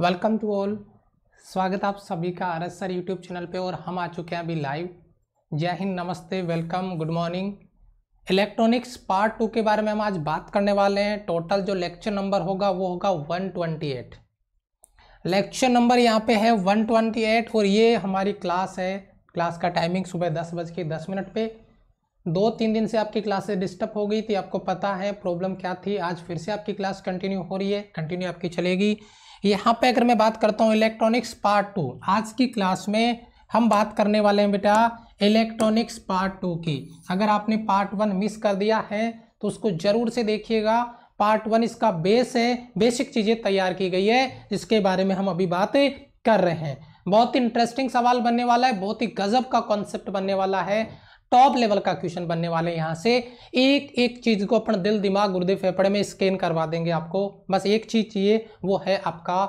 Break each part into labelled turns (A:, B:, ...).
A: welcome to all स्वागत आप सभी का R S sir YouTube channel पे और हम आ चुके हैं अभी लाइव जय हिंद नमस्ते welcome good morning electronics part two के बारे में हम आज बात करने वाले हैं टोटल जो लेक्चर नंबर होगा वो होगा 128 लेक्चर नंबर यहाँ पे है 128 और ये हमारी क्लास है क्लास का टाइमिंग सुबह दस बज के दस मिनट पर दो तीन दिन से आपकी क्लासेस डिस्टर्ब हो गई थी आपको पता है प्रॉब्लम क्या थी आज फिर से आपकी क्लास कंटिन्यू हो रही है कंटिन्यू आपकी चलेगी यहाँ पे अगर मैं बात करता हूँ इलेक्ट्रॉनिक्स पार्ट टू आज की क्लास में हम बात करने वाले हैं बेटा इलेक्ट्रॉनिक्स पार्ट टू की अगर आपने पार्ट वन मिस कर दिया है तो उसको जरूर से देखिएगा पार्ट वन इसका बेस है बेसिक चीज़ें तैयार की गई है जिसके बारे में हम अभी बात कर रहे हैं बहुत इंटरेस्टिंग सवाल बनने वाला है बहुत ही गजब का कॉन्सेप्ट बनने वाला है टॉप लेवल का क्वेश्चन बनने वाले यहाँ से एक एक चीज़ को अपन दिल दिमाग गुरुदेव फेफड़े में स्कैन करवा देंगे आपको बस एक चीज़ चाहिए वो है आपका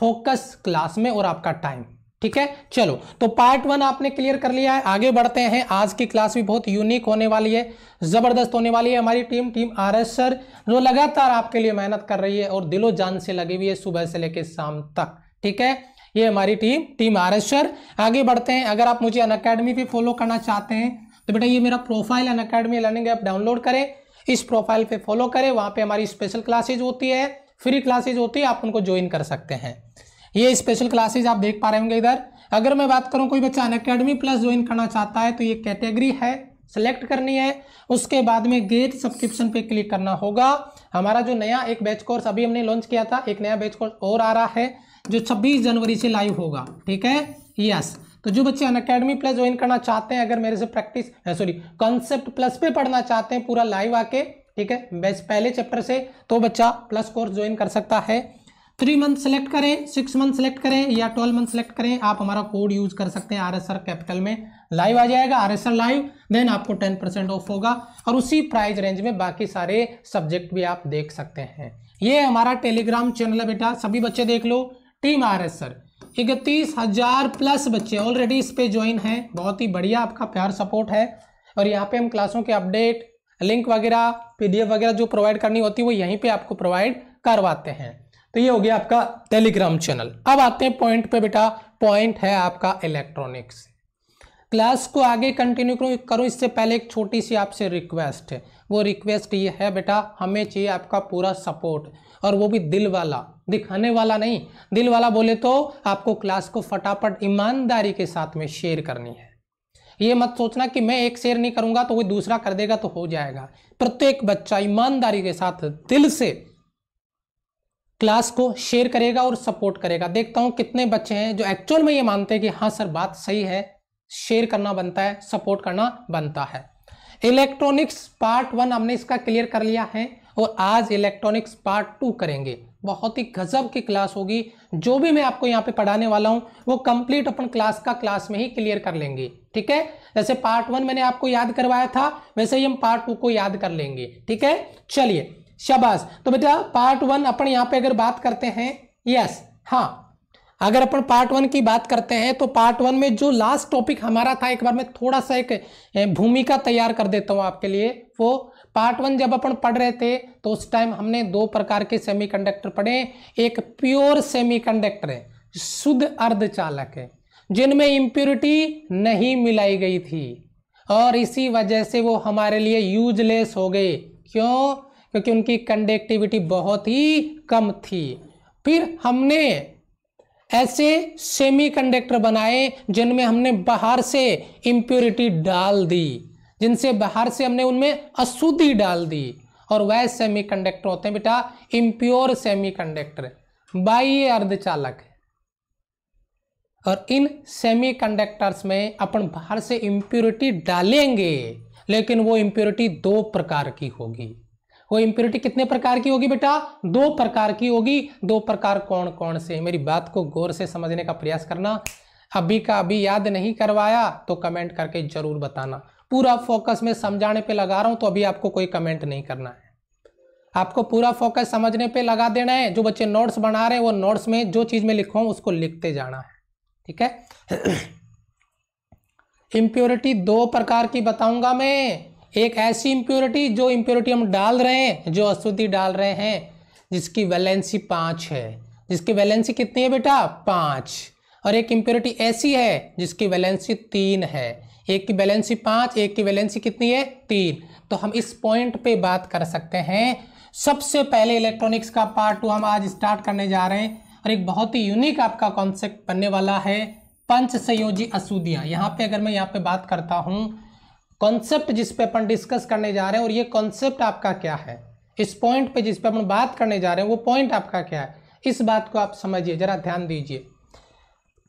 A: फोकस क्लास में और आपका टाइम ठीक है चलो तो पार्ट वन आपने क्लियर कर लिया है आगे बढ़ते हैं आज की क्लास भी बहुत यूनिक होने वाली है जबरदस्त होने वाली है हमारी team team R S sir जो लगातार आपके लिए मेहनत कर रही है और दिलो जान से लगी हुई है सुबह से लेकर शाम तक ठीक है ये हमारी team team R S sir आगे बढ़ते हैं अगर आप मुझे अन अकेडमी भी फॉलो करना चाहते हैं तो बेटा ये मेरा profile Unacademy learning app download करें इस प्रोफाइल पे फॉलो करें वहाँ पे हमारी स्पेशल क्लासेज होती है फ्री क्लासेज होती है आप उनको ज्वाइन कर सकते हैं ये स्पेशल क्लासेज आप देख पा रहे होंगे इधर अगर मैं बात करूँ कोई बच्चा अन अकेडमी प्लस ज्वाइन करना चाहता है तो ये कैटेगरी है सेलेक्ट करनी है उसके बाद में गेट सब्सक्रिप्शन पे क्लिक करना होगा हमारा जो नया एक बैच कोर्स अभी हमने लॉन्च किया था एक नया बैच कोर्स और आ रहा है जो 26 जनवरी से लाइव होगा ठीक है यस तो जो बच्चे अन अकेडमी प्लस ज्वाइन करना चाहते हैं अगर मेरे से प्रैक्टिस सॉरी कॉन्सेप्ट प्लस पे पढ़ना चाहते हैं पूरा लाइव आके ठीक है बेस्ट पहले चैप्टर से तो बच्चा प्लस कोर्स ज्वाइन कर सकता है थ्री मंथ सेलेक्ट करें सिक्स मंथ सेलेक्ट करें या ट्वेल्व मंथ सेलेक्ट करें आप हमारा कोड यूज कर सकते हैं आर कैपिटल में लाइव आ जाएगा आर लाइव देन आपको टेन परसेंट ऑफ होगा और उसी प्राइस रेंज में बाकी सारे सब्जेक्ट भी आप देख सकते हैं ये हमारा टेलीग्राम चैनल है बेटा सभी बच्चे देख लो टीम आर एस सर इकतीस तीस हजार प्लस बच्चे ऑलरेडी इस पे ज्वाइन हैं बहुत ही बढ़िया आपका प्यार सपोर्ट है और यहाँ पे हम क्लासों के अपडेट लिंक वगैरह पीडीएफ वगैरह जो प्रोवाइड करनी होती है वो यहीं पे आपको प्रोवाइड करवाते हैं तो ये हो गया आपका टेलीग्राम चैनल अब आते हैं पॉइंट पे बेटा पॉइंट है आपका इलेक्ट्रॉनिक्स क्लास को आगे कंटिन्यू करो इससे पहले एक छोटी सी आपसे रिक्वेस्ट है वो रिक्वेस्ट ये है बेटा हमें चाहिए आपका पूरा सपोर्ट और वो भी दिल वाला दिखाने वाला नहीं दिल वाला बोले तो आपको क्लास को फटाफट ईमानदारी के साथ में शेयर करनी है ये मत सोचना कि मैं एक शेयर नहीं करूंगा तो कोई दूसरा कर देगा तो हो जाएगा प्रत्येक बच्चा ईमानदारी के साथ दिल से क्लास को शेयर करेगा और सपोर्ट करेगा देखता हूं कितने बच्चे हैं जो एक्चुअल में ये मानते हैं कि हाँ सर बात सही है शेयर करना बनता है सपोर्ट करना बनता है इलेक्ट्रॉनिक्स पार्ट वन हमने इसका क्लियर कर लिया है और आज इलेक्ट्रॉनिक्स पार्ट टू करेंगे बहुत ही गजब की क्लास होगी जो भी मैं आपको यहाँ पे पढ़ाने वाला हूँ वो कंप्लीट अपन क्लास का क्लास में ही क्लियर कर लेंगे ठीक है जैसे पार्ट वन मैंने आपको याद करवाया था वैसे ही हम पार्ट टू को याद कर लेंगे ठीक है चलिए शबाश तो बेटा पार्ट वन अपन यहाँ पे अगर बात करते हैं यस हाँ अगर अपन पार्ट वन की बात करते हैं तो पार्ट वन में जो लास्ट टॉपिक हमारा था एक बार मैं थोड़ा सा एक भूमिका तैयार कर देता हूँ आपके लिए वो पार्ट वन जब अपन पढ़ रहे थे तो उस टाइम हमने दो प्रकार के सेमीकंडक्टर पढ़े एक प्योर सेमीकंडक्टर है शुद्ध अर्धचालक है जिनमें इम्प्योरिटी नहीं मिलाई गई थी और इसी वजह से वो हमारे लिए यूजलेस हो गए क्यों क्योंकि उनकी कंडक्टिविटी बहुत ही कम थी फिर हमने ऐसे सेमीकंडक्टर बनाए जिनमें हमने बाहर से इम्प्योरिटी डाल दी जिनसे बाहर से हमने उनमें अशुद्धि डाल दी और वह सेमीकंडक्टर होते हैं बेटा इम्प्योर सेमीकंडक्टर बाह्य अर्धचालक और इन सेमीकंडक्टर्स में अपन बाहर से इम्प्योरिटी डालेंगे लेकिन वो इम्प्योरिटी दो प्रकार की होगी वो इम्प्योरिटी कितने प्रकार की होगी बेटा दो प्रकार की होगी दो प्रकार कौन कौन से मेरी बात को गौर से समझने का प्रयास करना अभी का अभी याद नहीं करवाया तो कमेंट करके जरूर बताना पूरा फोकस में समझाने पे लगा रहा हूं तो अभी आपको कोई कमेंट नहीं करना है आपको पूरा फोकस समझने पे लगा देना है जो बच्चे नोट्स बना रहे हैं वो नोट्स में जो चीज़ में लिखो उसको लिखते जाना है ठीक है इम्प्योरिटी दो प्रकार की बताऊंगा मैं एक ऐसी इम्प्योरिटी जो इम्प्योरिटी हम डाल रहे हैं जो अशुद्धि डाल रहे हैं जिसकी वैलेंसी पाँच है जिसकी वैलेंसी कितनी है बेटा पाँच और एक इम्प्योरिटी ऐसी है जिसकी वैलेंसी तीन है एक की वैलेंसी पाँच एक की वैलेंसी कितनी है तीन तो हम इस पॉइंट पे बात कर सकते हैं सबसे पहले इलेक्ट्रॉनिक्स का पार्ट टू हम आज स्टार्ट करने जा रहे हैं और एक बहुत ही यूनिक आपका कॉन्सेप्ट बनने वाला है पंच संयोजी असुदियाँ यहाँ पे अगर मैं यहाँ पे बात करता हूँ कॉन्सेप्ट जिस पे अपन डिस्कस करने जा रहे हैं और ये कॉन्सेप्ट आपका क्या है इस पॉइंट पे जिस पे अपन बात करने जा रहे हैं वो पॉइंट आपका क्या है इस बात को आप समझिए जरा ध्यान दीजिए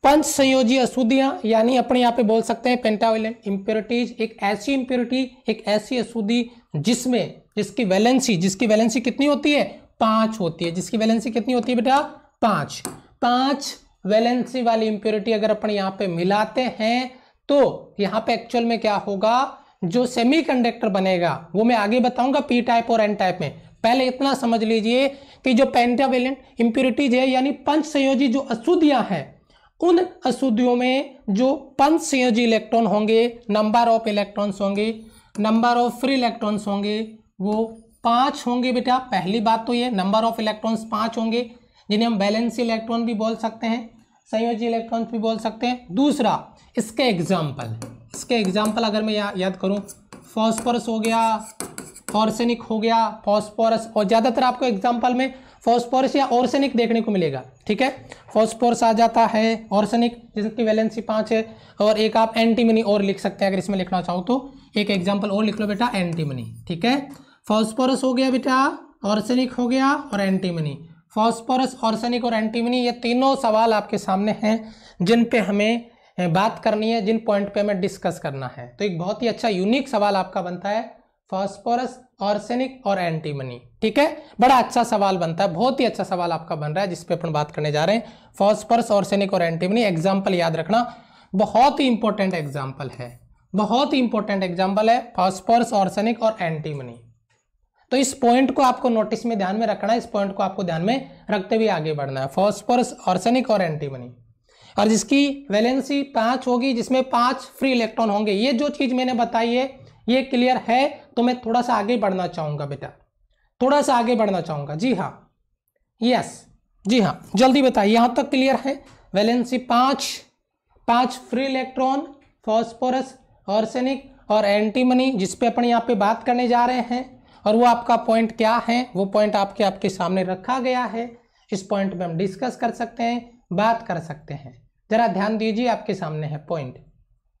A: पंच संयोजी अशुद्धियां यानी अपने यहाँ पे बोल सकते हैं पेंटावेलेंट इम्प्योरिटीज एक ऐसी इम्प्योरिटी एक ऐसी अशुद्धि जिसमें जिसकी वैलेंसी जिसकी वैलेंसी कितनी होती है पांच होती है जिसकी वैलेंसी कितनी होती है बेटा पांच पांच वैलेंसी वाली इंप्योरिटी अगर अपन यहां पे मिलाते हैं तो यहां पे एक्चुअल में क्या होगा जो सेमीकंडक्टर बनेगा वो मैं आगे बताऊंगा पी टाइप और एन टाइप में पहले इतना समझ लीजिए कि जो पेंटावेलेंट इम्प्योरिटीज है यानी पंच संयोजी जो अशुद्धियां हैं उन अशुद्धियों में जो पंच संयोजी इलेक्ट्रॉन होंगे नंबर ऑफ इलेक्ट्रॉन्स होंगे नंबर ऑफ फ्री इलेक्ट्रॉन्स होंगे वो पाँच होंगे बेटा पहली बात तो ये नंबर ऑफ इलेक्ट्रॉन्स पाँच होंगे जिन्हें हम बैलेंस इलेक्ट्रॉन भी बोल सकते हैं संयोजी इलेक्ट्रॉन्स भी बोल सकते हैं दूसरा इसके एग्जाम्पल इसके एग्जाम्पल अगर मैं या, याद करूँ फॉस्फोरस हो गया ऑर्सेनिक हो गया फॉस्फोरस और ज़्यादातर आपको एग्जाम्पल में फॉस्फोरस या ऑर्सेनिक देखने को मिलेगा ठीक है फॉस्फोरस आ जाता है ऑर्सेनिक जिसकी वैलेंसी पाँच है और एक आप एंटीमनी और लिख सकते हैं अगर इसमें लिखना चाहो तो एक एग्जाम्पल और लिख लो बेटा एंटीमनी ठीक है फॉस्फोरस हो गया बेटा ऑर्सेनिक हो गया और एंटीमनी फॉस्फोरस ऑर्सेनिक और एंटीमनी ये तीनों सवाल आपके सामने हैं जिन पे हमें बात करनी है जिन पॉइंट पे हमें डिस्कस करना है तो एक बहुत ही अच्छा यूनिक सवाल आपका बनता है फॉस्फोरस ऑर्सेनिक और एंटीमनी ठीक है बड़ा अच्छा सवाल बनता है बहुत ही अच्छा सवाल आपका बन रहा है जिसपे अपन बात करने जा रहे हैं फॉस्फोरस ऑर्सेनिक और एंटीमनी एग्जाम्पल याद रखना बहुत ही इंपॉर्टेंट एग्जाम्पल है बहुत ही इंपॉर्टेंट एग्जाम्पल है फॉस्फोरस ऑर्सेनिक और एंटीमनी तो इस पॉइंट को आपको नोटिस में ध्यान में रखना है इस पॉइंट को आपको ध्यान में रखते हुए आगे बढ़ना है फॉस्फोरस ऑर्सेनिक और एंटीमनी और जिसकी वैलेंसी पांच होगी जिसमें पांच फ्री इलेक्ट्रॉन होंगे ये जो चीज़ मैंने बताई है ये क्लियर है तो मैं थोड़ा सा आगे बढ़ना चाहूंगा बेटा थोड़ा सा आगे बढ़ना चाहूंगा जी हाँ यस जी हाँ जल्दी बताइए यहां तक क्लियर है वैलेंसी पांच पांच फ्री इलेक्ट्रॉन फॉस्फोरस ऑर्सेनिक और एंटीमनी जिसपे अपन यहाँ पे बात करने जा रहे हैं और वो आपका पॉइंट क्या है वो पॉइंट आपके आपके सामने रखा गया है इस पॉइंट में हम डिस्कस कर सकते हैं बात कर सकते हैं जरा ध्यान दीजिए आपके सामने है पॉइंट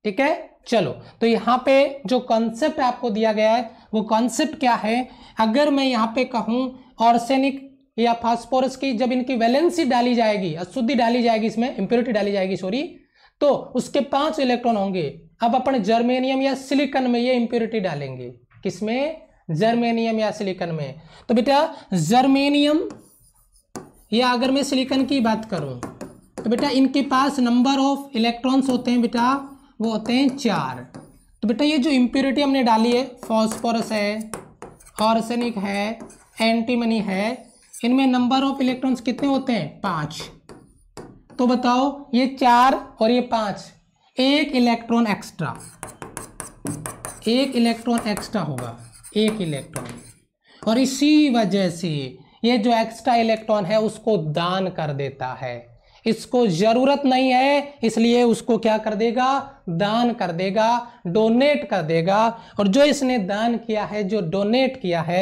A: ठीक है चलो तो यहाँ पे जो कॉन्सेप्ट आपको दिया गया है वो कॉन्सेप्ट क्या है अगर मैं यहाँ पे कहूँ ऑर्सेनिक या फास्फोरस की जब इनकी वैलेंसी डाली जाएगी अशुद्धि डाली जाएगी इसमें इंप्योरिटी डाली जाएगी सॉरी तो उसके पांच इलेक्ट्रॉन होंगे अब अपन जर्मेनियम या सिलिकन में ये इंप्योरिटी डालेंगे किसमें जर्मेनियम या सिलिकन में तो बेटा जर्मेनियम या अगर मैं सिलिकन की बात करूं तो बेटा इनके पास नंबर ऑफ इलेक्ट्रॉन्स होते हैं बेटा वो होते हैं चार तो बेटा ये जो इम्प्योरिटी हमने डाली है फॉस्फोरस है ऑर्सेनिक है एंटीमनी है इनमें नंबर ऑफ इलेक्ट्रॉन्स कितने होते हैं पाँच तो बताओ ये चार और ये पाँच एक इलेक्ट्रॉन एक्स्ट्रा एक इलेक्ट्रॉन एक्स्ट्रा होगा एक इलेक्ट्रॉन और इसी वजह से ये जो एक्स्ट्रा इलेक्ट्रॉन है उसको दान कर देता है इसको जरूरत नहीं है इसलिए उसको क्या कर देगा दान कर देगा डोनेट कर देगा और जो इसने दान किया है जो डोनेट किया है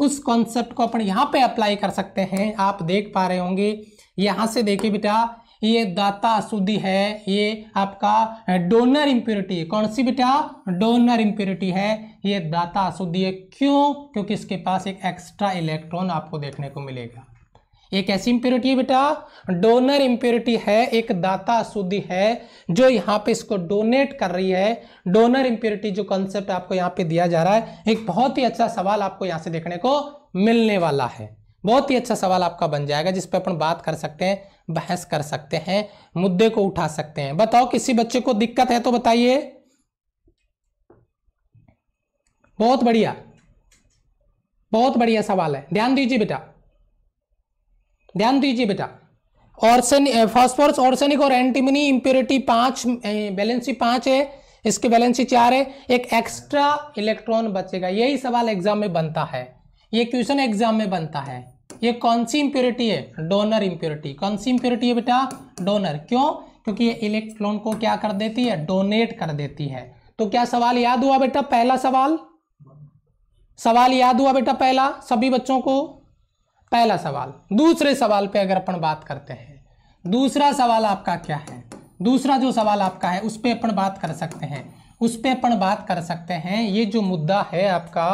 A: उस कॉन्सेप्ट को अपन यहाँ पे अप्लाई कर सकते हैं आप देख पा रहे होंगे यहाँ से देखिए बेटा ये दाता अशुद्धि है ये आपका डोनर इम्प्योरिटी कौन सी बेटा डोनर इम्प्योरिटी है ये दाता अशुद्धि है क्यों क्योंकि इसके पास एक एक्स्ट्रा इलेक्ट्रॉन आपको देखने को मिलेगा ये कैसी इंप्योरिटी है बेटा डोनर इंप्योरिटी है एक दाता अशुद्धि है जो यहाँ पे इसको डोनेट कर रही है डोनर इंप्योरिटी जो कॉन्सेप्ट आपको यहाँ पे दिया जा रहा है एक बहुत ही अच्छा सवाल आपको यहाँ से देखने को मिलने वाला है बहुत ही अच्छा सवाल आपका बन जाएगा जिस पर अपन बात कर सकते हैं बहस कर सकते हैं मुद्दे को उठा सकते हैं बताओ किसी बच्चे को दिक्कत है तो बताइए बहुत बढ़िया बहुत बढ़िया सवाल है ध्यान दीजिए बेटा ध्यान दीजिए बेटा फॉस्फोरस ऑर्सेनिक और एंटीमनी इंप्योरिटी पांच बैलेंसी पांच है इसकी बैलेंसी चार है एक एक्स्ट्रा इलेक्ट्रॉन बचेगा यही सवाल एग्जाम में बनता है ये क्वेश्चन एग्जाम में बनता है ये कौन सी इंप्योरिटी है डोनर इंप्योरिटी कौन सी इंप्योरिटी है बेटा डोनर क्यों क्योंकि ये इलेक्ट्रॉन को क्या कर देती है डोनेट कर देती है तो क्या सवाल याद हुआ बेटा पहला सवाल सवाल याद हुआ बेटा पहला सभी बच्चों को पहला सवाल दूसरे सवाल पे अगर अपन बात करते हैं दूसरा सवाल आपका क्या है दूसरा जो सवाल आपका है उस पर अपन बात कर सकते हैं उस पर अपन बात कर सकते हैं ये जो मुद्दा है आपका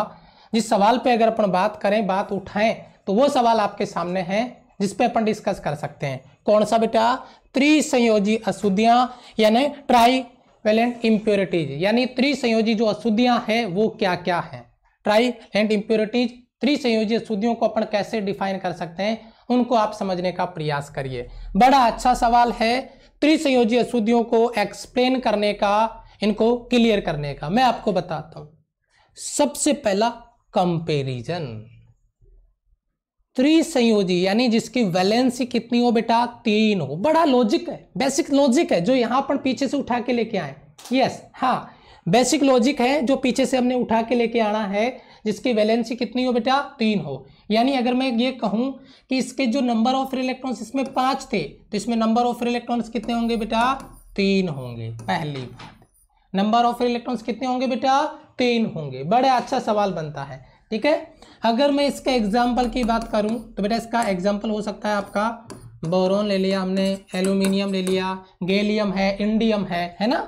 A: जिस सवाल पे अगर अपन बात करें बात उठाएं तो वो सवाल आपके सामने है जिस पे अपन डिस्कस कर सकते हैं कौन सा बेटा त्रिसंयोजी अशुद्धियां यानी ट्राई वेलेंट इम्प्योरिटीज यानी त्रिसंयोजी जो अशुद्धियां हैं वो क्या क्या है ट्राई एंड इम्प्योरिटीज त्रिसंयोजी शुद्धियों को अपन कैसे डिफाइन कर सकते हैं उनको आप समझने का प्रयास करिए बड़ा अच्छा सवाल है त्रिसंयोजी शुद्धियों को एक्सप्लेन करने का इनको क्लियर करने का मैं आपको बताता हूं सबसे पहला कंपेरिजन त्रिसंयोजी यानी जिसकी वैलेंसी कितनी हो बेटा तीन हो बड़ा लॉजिक है बेसिक लॉजिक है जो यहां पर पीछे से उठा के लेके आए यस हाँ बेसिक लॉजिक है जो पीछे से हमने उठा के लेके आना है जिसकी वैलेंसी कितनी हो बेटा तीन हो यानी अगर मैं ये कहूँ कि इसके जो नंबर ऑफ इलेक्ट्रॉन्स इसमें पाँच थे तो इसमें नंबर ऑफ इलेक्ट्रॉन्स कितने होंगे बेटा तीन होंगे पहली बात नंबर ऑफ इलेक्ट्रॉन्स कितने होंगे बेटा तीन होंगे बड़े अच्छा सवाल बनता है ठीक है अगर मैं इसका एग्जाम्पल की बात करूँ तो बेटा इसका एग्जाम्पल हो सकता है आपका बोरोन ले लिया हमने एल्यूमिनियम ले लिया गैलियम है इंडियम है है ना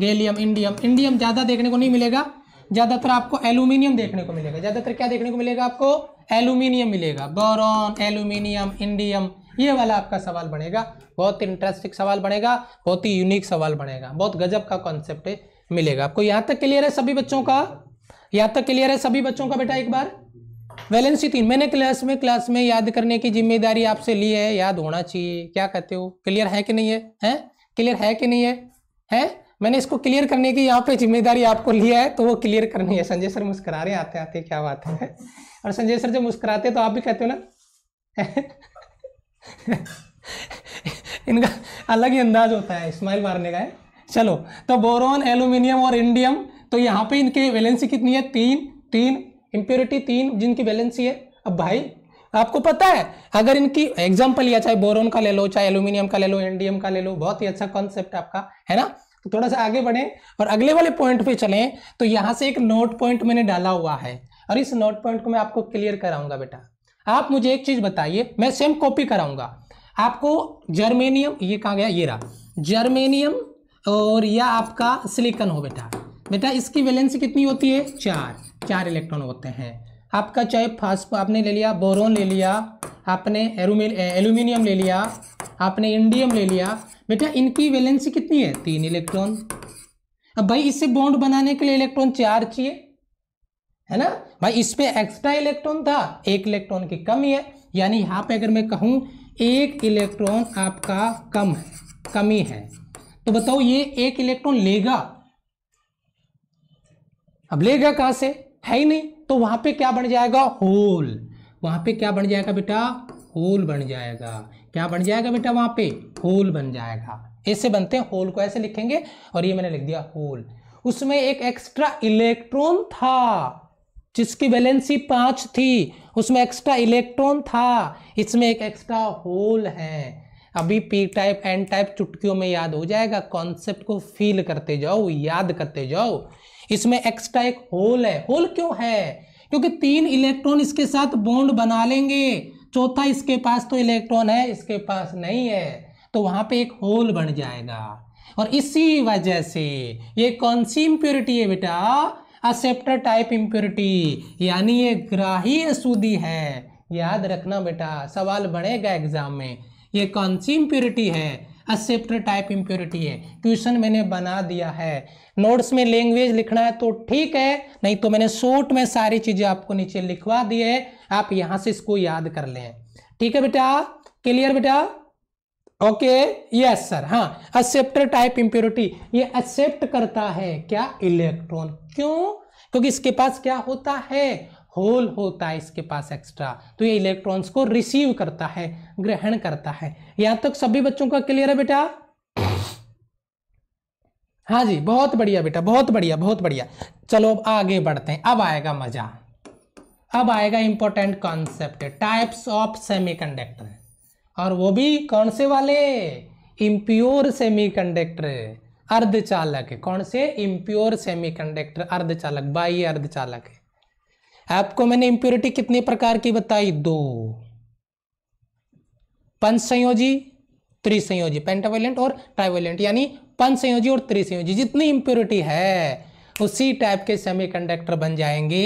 A: गैलियम इंडियम इंडियम ज़्यादा देखने को नहीं मिलेगा ज़्यादातर आपको एल्यूमिनियम देखने को मिलेगा ज़्यादातर क्या देखने को मिलेगा आपको एल्यूमिनियम मिलेगा बोरॉन एल्यूमिनियम इंडियम ये वाला आपका सवाल बनेगा बहुत इंटरेस्टिंग सवाल बनेगा बहुत ही यूनिक सवाल बनेगा बहुत गजब का कॉन्सेप्ट मिलेगा आपको यहां तक क्लियर है सभी बच्चों का यहां तक क्लियर है सभी बच्चों का बेटा एक बार वैलेंसी तीन मैंने क्लास में क्लास में याद करने की जिम्मेदारी आपसे ली है याद होना चाहिए क्या कहते हो क्लियर है कि नहीं है क्लियर है कि नहीं है है मैंने इसको क्लियर करने की यहाँ पे जिम्मेदारी आपको लिया है तो वो क्लियर करनी है संजय सर मुस्करा रहे आते आते क्या बात है और संजय सर जब मुस्कुराते तो आप भी कहते हो ना इनका अलग ही अंदाज होता है स्माइल मारने का है चलो तो बोरोन एल्यूमिनियम और इंडियम तो यहाँ पे इनके वैलेंसी कितनी है तीन तीन इम्प्योरिटी तीन जिनकी वैलेंसी है अब भाई आपको पता है अगर इनकी एग्जाम्पल लिया चाहे बोरोन का ले लो चाहे एल्यूमिनियम का ले लो इंडियम का ले लो बहुत ही अच्छा कॉन्सेप्ट आपका है ना तो थोड़ा सा आगे बढ़ें और अगले वाले पॉइंट पे चलें तो यहाँ से एक नोट पॉइंट मैंने डाला हुआ है और इस नोट पॉइंट को मैं आपको क्लियर कराऊंगा बेटा आप मुझे एक चीज़ बताइए मैं सेम कॉपी कराऊंगा आपको जर्मेनियम ये कहाँ गया ये रहा जर्मेनियम और यह आपका सिलिकन हो बेटा बेटा इसकी वैलेंसी कितनी होती है चार चार इलेक्ट्रॉन होते हैं आपका चाहे फास्ट आपने ले लिया बोरोन ले लिया आपने एलुमिनियम ले लिया आपने इंडियम ले लिया बेटा इनकी वैलेंसी कितनी है तीन इलेक्ट्रॉन अब भाई इससे बॉन्ड बनाने के लिए इलेक्ट्रॉन चार चाहिए है ना भाई इस पर एक्स्ट्रा इलेक्ट्रॉन था एक इलेक्ट्रॉन की कमी है यानी यहाँ पे अगर मैं कहूँ एक इलेक्ट्रॉन आपका कम है कमी है तो बताओ ये एक इलेक्ट्रॉन लेगा अब लेगा कहाँ से है ही नहीं तो वहां पे क्या बन जाएगा होल वहां पे क्या बन जाएगा बेटा होल बन जाएगा क्या बन जाएगा बेटा वहां पे होल बन जाएगा ऐसे बनते हैं होल को ऐसे लिखेंगे और ये मैंने लिख दिया होल उसमें एक एक्स्ट्रा इलेक्ट्रॉन था जिसकी वैलेंसी पांच थी उसमें एक्स्ट्रा इलेक्ट्रॉन था इसमें एक एक्स्ट्रा होल है अभी पी टाइप एन टाइप चुटकियों में याद हो जाएगा कॉन्सेप्ट को फील करते जाओ याद करते जाओ इसमें एक्स्ट्रा एक होल है होल क्यों है क्योंकि तीन इलेक्ट्रॉन इसके साथ बॉन्ड बना लेंगे चौथा इसके पास तो इलेक्ट्रॉन है इसके पास नहीं है तो वहां पे एक होल बन जाएगा और इसी वजह से ये कौन सी इंप्योरिटी है बेटा असेप्टर टाइप इम्प्योरिटी यानी ये ग्राही अशुद्धि है याद रखना बेटा सवाल बढ़ेगा एग्जाम में ये कौन सी इंप्योरिटी है असेप्टर टाइप इम्प्योरिटी है ट्यूशन मैंने बना दिया है नोट्स में लैंग्वेज लिखना है तो ठीक है नहीं तो मैंने शॉर्ट में सारी चीज़ें आपको नीचे लिखवा दी है आप यहां से इसको याद कर लें ठीक है बेटा क्लियर बेटा ओके यस सर हाँ एक्सेप्टर टाइप इम्प्योरिटी ये एक्सेप्ट करता है क्या इलेक्ट्रॉन क्यों क्योंकि इसके पास क्या होता है होल होता है इसके पास एक्स्ट्रा तो ये इलेक्ट्रॉन्स को रिसीव करता है ग्रहण करता है यहां तक सभी बच्चों का क्लियर है बेटा हाँ जी बहुत बढ़िया बेटा बहुत बढ़िया बहुत बढ़िया चलो अब आगे बढ़ते हैं अब आएगा मजा अब आएगा important concept types of semiconductor और वो भी कौन से वाले इम्प्योर सेमीकंडक्टर अर्धचालक कौन से इम्प्योर सेमीकंडक्टर अर्धचालक बाई अर्धचालक आपको मैंने इंप्योरिटी कितने प्रकार की बताई दो पंचसंयोजी त्रिसंयोजी पेंटावेलेंट और ट्राइवेलेंट यानी पंचसंयोजी और त्रिसंयोजी जितनी इंप्योरिटी है उसी टाइप के सेमीकंडक्टर बन जाएंगे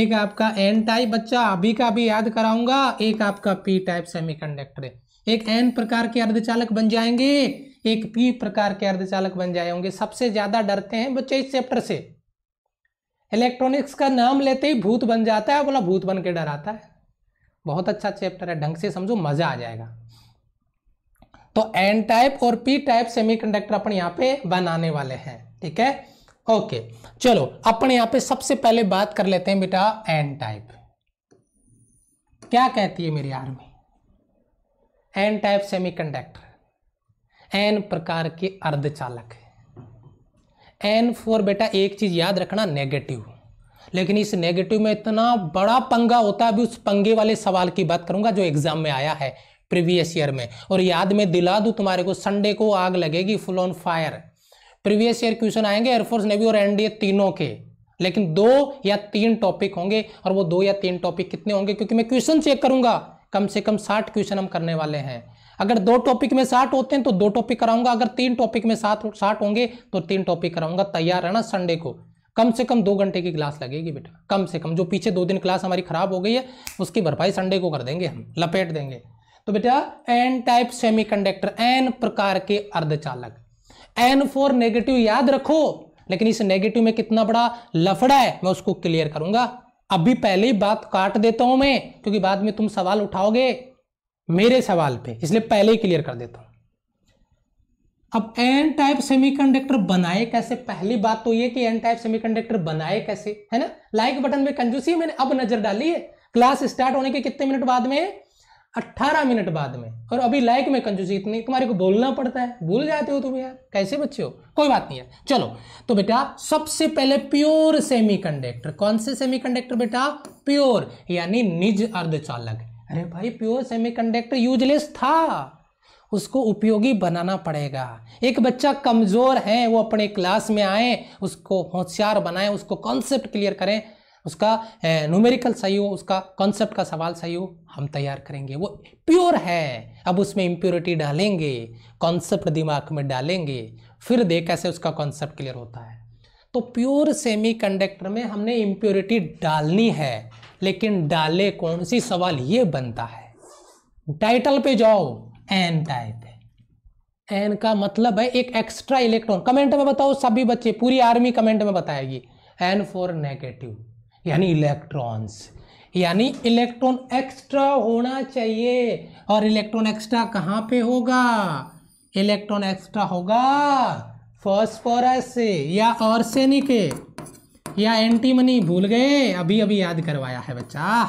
A: एक आपका एन टाइप बच्चा अभी का भी याद कराऊंगा एक आपका पी टाइप सेमीकंडक्टर एक एन प्रकार के अर्धचालक बन जाएंगे एक पी प्रकार के अर्धचालक बन जाएंगे सबसे ज्यादा डरते हैं बच्चे इस चैप्टर से इलेक्ट्रॉनिक्स का नाम लेते ही भूत बन जाता है बोला भूत बन के डराता है बहुत अच्छा चैप्टर है ढंग से समझो मजा आ जाएगा तो एन टाइप और पी टाइप सेमीकंडक्टर अपन यहाँ पे बनाने वाले हैं ठीक है ओके चलो अपन यहाँ पे सबसे पहले बात कर लेते हैं बेटा एन टाइप क्या कहती है मेरी army N type semiconductor N प्रकार के अर्धचालक है एन फोर बेटा एक चीज़ याद रखना नेगेटिव लेकिन इस नेगेटिव में इतना बड़ा पंगा होता है अभी उस पंगे वाले सवाल की बात करूंगा जो एग्जाम में आया है प्रीवियस ईयर में और याद में दिला दूं तुम्हारे को संडे को आग लगेगी full on fire previous year question आएंगे एयरफोर्स नेवी और एनडीए तीनों के लेकिन दो या तीन टॉपिक होंगे और वो दो या तीन टॉपिक कितने होंगे क्योंकि मैं क्वेश्चन चेक करूंगा कम से कम साठ क्वेश्चन हम करने वाले हैं अगर दो टॉपिक में साठ होते हैं तो दो टॉपिक कराऊंगा अगर तीन टॉपिक में साठ साठ होंगे तो तीन टॉपिक कराऊंगा तैयार है ना संडे को कम से कम दो घंटे की क्लास लगेगी बेटा कम से कम जो पीछे दो दिन क्लास हमारी खराब हो गई है उसकी भरपाई संडे को कर देंगे हम लपेट देंगे तो बेटा एन टाइप सेमीकंडक्टर एन प्रकार के अर्धचालक एन फोर नेगेटिव याद रखो लेकिन इस नेगेटिव में कितना बड़ा लफड़ा है मैं उसको क्लियर करूंगा अभी पहले ही बात काट देता हूं मैं क्योंकि बाद में तुम सवाल उठाओगे मेरे सवाल पे इसलिए पहले ही क्लियर कर देता हूं अब एन टाइप सेमीकंडक्टर बनाए कैसे पहली बात तो ये कि एन टाइप सेमीकंडक्टर बनाए कैसे है ना लाइक बटन में कंजूसी मैंने अब नजर डाली है क्लास स्टार्ट होने के कितने मिनट बाद में 18 मिनट बाद में और अभी लाइक में कंजूसी इतनी तुम्हारे को बोलना पड़ता है भूल जाते हो तुम यार कैसे बच्चे हो कोई बात नहीं है चलो तो बेटा सबसे पहले प्योर सेमीकंडक्टर कौन से सेमीकंडक्टर बेटा प्योर यानी निज अर्धचालक अरे भाई प्योर सेमीकंडक्टर यूजलेस था उसको उपयोगी बनाना पड़ेगा एक बच्चा कमज़ोर है वो अपने क्लास में आए उसको होशियार बनाएं उसको कॉन्सेप्ट क्लियर करें उसका न्यूमेरिकल सही हो उसका कॉन्सेप्ट का सवाल सही हो हम तैयार करेंगे वो प्योर है अब उसमें इम्प्योरिटी डालेंगे कॉन्सेप्ट दिमाग में डालेंगे फिर देख कैसे उसका कॉन्सेप्ट क्लियर होता है तो प्योर सेमीकंडक्टर में हमने इम्प्योरिटी डालनी है लेकिन डाले कौन सी सवाल ये बनता है टाइटल पे जाओ एन टाइप है एन का मतलब है एक एक्स्ट्रा इलेक्ट्रॉन कमेंट में बताओ सभी बच्चे पूरी आर्मी कमेंट में बताएगी एन फॉर नेगेटिव यानी इलेक्ट्रॉन्स यानी इलेक्ट्रॉन एक्स्ट्रा होना चाहिए और इलेक्ट्रॉन एक्स्ट्रा कहाँ पे होगा इलेक्ट्रॉन एक्स्ट्रा होगा फॉस्फोरस से या और से के या एंटी मनी भूल गए अभी अभी याद करवाया है बच्चा